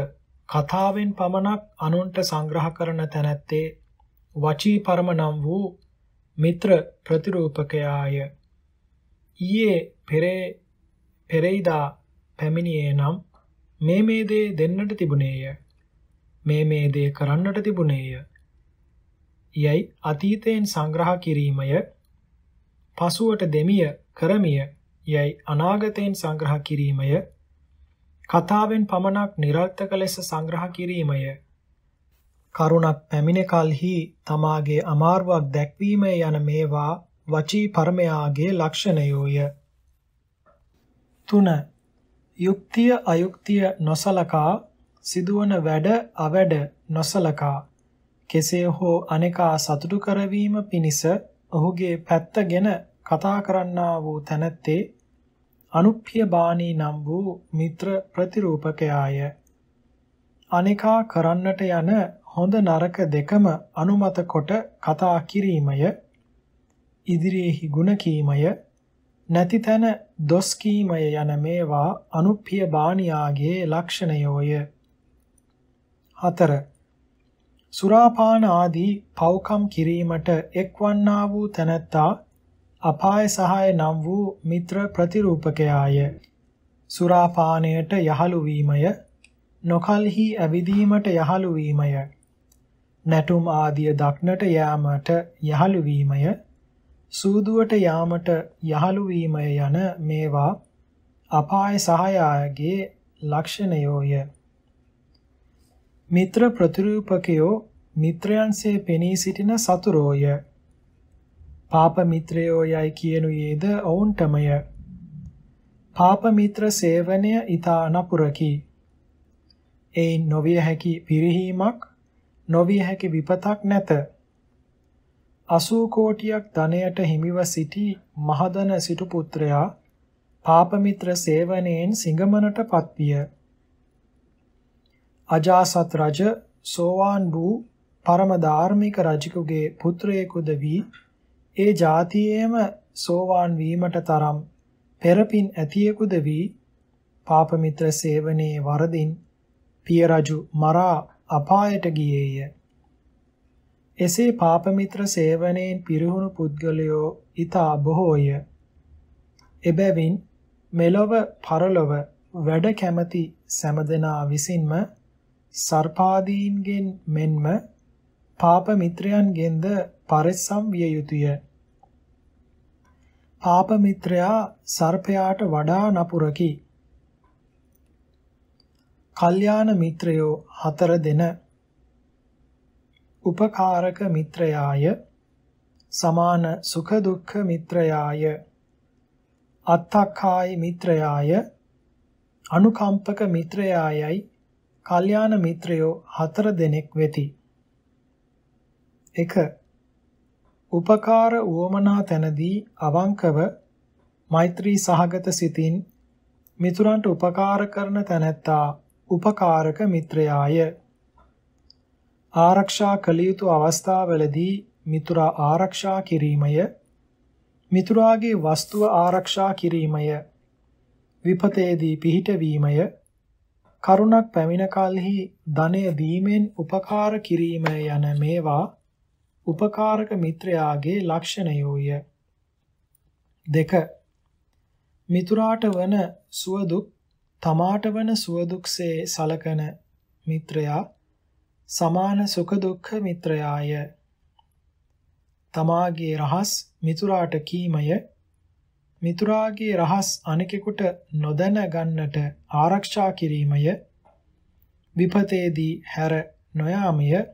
කතාවෙන් පමණක් අනුන්ට සංග්‍රහ කරන තැනැත්තේ වචී පරම නම් වූ මිත්‍ර ප්‍රතිරූපකයාය. ඊයේ පෙරේ පෙරේදා පැමිණියේ නම් මේ මේ දේ දෙන්නට තිබුණේය. මේ මේ දේ කරන්නට තිබුණේය. යයි අතීතයෙන් සංග්‍රහ කිරීමය පසුවට දෙමිය කරමිය යයි අනාගතයෙන් සංග්‍රහ කිරීමය කතාවෙන් පමණක් නිරර්ථක ලෙස සංග්‍රහ කිරීමය කරුණක් පැමිණ කලෙහි තමාගේ අමාරුවක් දැක්වීම යන මේවා වචී පරමයාගේ ලක්ෂණයෝය 3 යුක්තිය අයුක්තිය නොසලකා සිදුවන වැඩ අවැඩ නොසලකා කෙසේ හෝ අනේකා සතුටු කරවීම පිණිස ඔහුගේ පැත්තගෙන කතා කරන්නා වූ තැනැත්තේ අනුප්පිය බාණී නම් වූ මිත්‍ර ප්‍රතිරූපකයාය. අනේකා කරන්නට යන හොඳ නරක දෙකම අනුමත කොට කතා කිරීමය ඉදිරියේහි ಗುಣ කීමය නැති තැන දොස් කීමය යන මේවා අනුප්පිය බාණියාගේ ලක්ෂණයෝය. 4. සුරාපාන ආදී පව්කම් කිරීමට එක්වන්නා වූ තැනැත්තා අපාය සහාය නම් වූ මිත්‍ර ප්‍රතිරූපකයාය. සුරාපානයට යහළු වීමය, නොකල්හි ඇවිදීමට යහළු වීමය, නැටුම් ආදිය දක්නට යාමට යහළු වීමය, සූදුවට යාමට යහළු වීමය යන මේවා අපාය සහායාගේ ලක්ෂණයෝය. මිත්‍ර ප්‍රතිරූපකයෝ මිත්‍රයන්සේ පෙනී සිටින සතුරෝය. පාප මිත්‍රයෝ යයි කියනුයේද ඔවුන්ටමය. පාප මිත්‍ර සේවනය ඊතා අනපුරකි. ඒ නොවිය හැකි පිරිහීමක් නොවිය හැකි විපතක් නැත. අසූ කෝටියක් ධනයට හිමිව සිටි මහදන සිටු පුත්‍රයා පාපමිත්‍ර සේවනයෙන් සිඟමනට පත්විය. අජාසත් රජ සෝවාන් වූ පරම ධාර්මික රජිකුගේ පුත්‍රයෙකුද වී ඒ જાතියේම සෝවාන් වීමට තරම් පෙරපින් ඇතියෙකුද වී පාප මිත්‍ර සේවනයේ වරදින් පිය රජු මරා අපායට ගියේය. එසේ පාප මිත්‍ර සේවනයෙන් පිරිහුණු පුද්ගලයෝ ඊතා බොහෝය. එබැවින් මෙලොව පරලොව වැඩ කැමැති සෑමදෙනා විසින්ම සර්පාදීන්ගෙන් මෙන්ම පාප මිත්‍රයන්ගෙන්ද පරිස්සම් විය යුතුය. පාප මිත්‍රයා සර්පයාට වඩා නපුරකි. කල්යාණ මිත්‍රයෝ හතර දෙන උපකාරක මිත්‍රයාය සමාන සුඛ දුක්ඛ මිත්‍රයාය අත්තක්ඛාය මිත්‍රයාය අනුකම්පක මිත්‍රයායයි කල්යාණ මිත්‍රයෝ හතර දෙනෙක් වෙති 1 උපකාර වොමනා තැනදී අවංකව මෛත්‍රී සහගත සිතින් මිතුරන්ට උපකාර කරන තැනැත්තා උපකාරක මිත්‍රයාය. ආරක්ෂා කළ යුතු අවස්ථාවලදී මිතුරා ආරක්ෂා කිරීමය මිතුරාගේ වස්තුව ආරක්ෂා කිරීමය විපතේදී පිහිටවීමය කරුණක් පැමිණ කලෙහි ධනය දීමෙන් උපකාර කිරීම යන මේවා උපකාරක මිත්‍රයාගේ ලක්ෂණයෝය. දෙක මිතුරාට වන සුවදුක් තමාට වන සුවදුක්සේ සලකන මිත්‍රයා සමාන සුඛ දුක්ඛ මිත්‍රයාය. තමාගේ රහස් මිතුරාට කීමය මිතුරාගේ රහස් අනෙකෙකුට නොදැන ගන්නට ආරක්ෂා කිරීමය විපතේදී හැර නොයාමය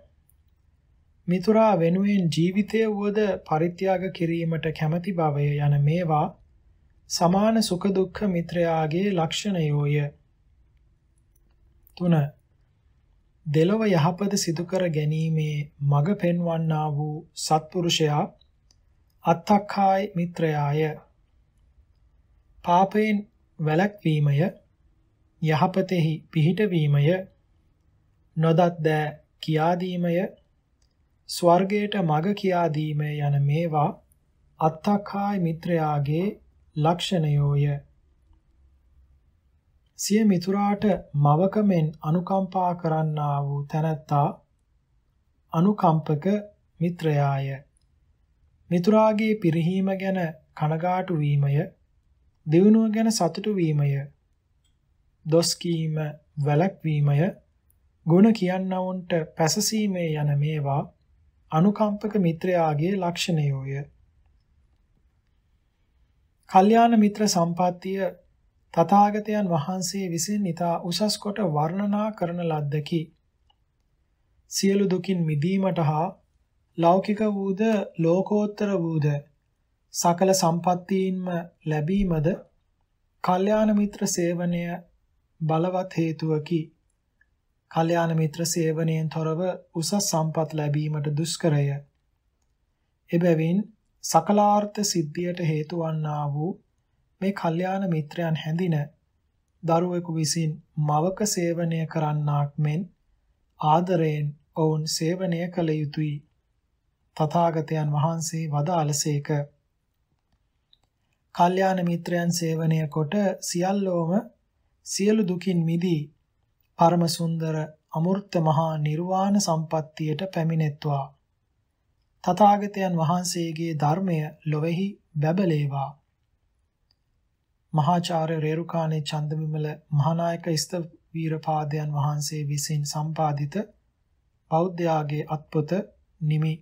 මිතුරා වෙනුවෙන් ජීවිතය වුවද පරිත්‍යාග කිරීමට කැමැති බවය යන මේවා සමාන සුඛ දුක්ඛ මිත්‍රයාගේ ලක්ෂණයෝය. 3. දෙලොව යහපත සිදු කර ගැනීමේ මඟ පෙන්වන්නා වූ සත්පුරුෂයා අත්තක්ඛාය මිත්‍රයාය. පාපයෙන් වැළැක්වීමය යහපතෙහි පිහිටවීමය නොදත් දෑ කියාදීමය ස්වර්ගයට මඟ කියා දීම යන මේවා අත්තක්ඛාය මිත්‍රයාගේ ලක්ෂණයෝය. සිය මිතුරාට මවක මෙන් අනුකම්පා කරන්නා වූ තැනැත්තා අනුකම්පක මිත්‍රයාය. මිතුරාගේ පිරිහීම ගැන කනගාටු වීමය, දිනුව ගැන සතුටු වීමය, දොස් කීම, වැළැක්වීමය, ගුණ කියන්නවුන්ට පැසසීමේ යන මේවා අනුකම්පක මිත්‍රයාගේ ලක්ෂණයෝය. කල්යාණ මිත්‍ර සම්පත්තිය තථාගතයන් වහන්සේ විසින් ඊතා උසස් කොට වර්ණනා කරන ලද්දකි. සියලු දුකින් මිදීමට හා ලෞකික වූද ලෝකෝත්තර වූද සකල සම්පත්තීන්ම ලැබීමද කල්යාණ මිත්‍ර සේවනය බලවත් හේතුවකි. කල්යාණ මිත්‍ර සේවනයෙන් තොරව උසස් සම්පත් ලැබීමට දුෂ්කරය. එබැවින් සකලාර්ථ සිද්ධියට හේතු වන්නා වූ මේ කල්යාණ මිත්‍රයන් හැඳින දරුවෙකු විසින් මවක සේවනය කරන්නාක් මෙන් ආදරයෙන් ඔවුන් සේවනය කළ යුතුය. තථාගතයන් වහන්සේ වදාළසේක. කල්යාණ මිත්‍රයන් සේවනය කොට සියල්ලෝම සියලු දුකින් මිදී පරම සුන්දර අමෘත මහා නිර්වාණ සම්පත්තියට පැමිණෙත්වා. තථාගතයන් වහන්සේගේ ධර්මය ලොවේහි බැබලේවා. මහාචාර්ය රේරුකාණේ චන්දවිමල මහානායක ස්තවීර පාදයන් වහන්සේ විසින් සම්පාදිත බෞද්ධයාගේ අත්පොත නිමි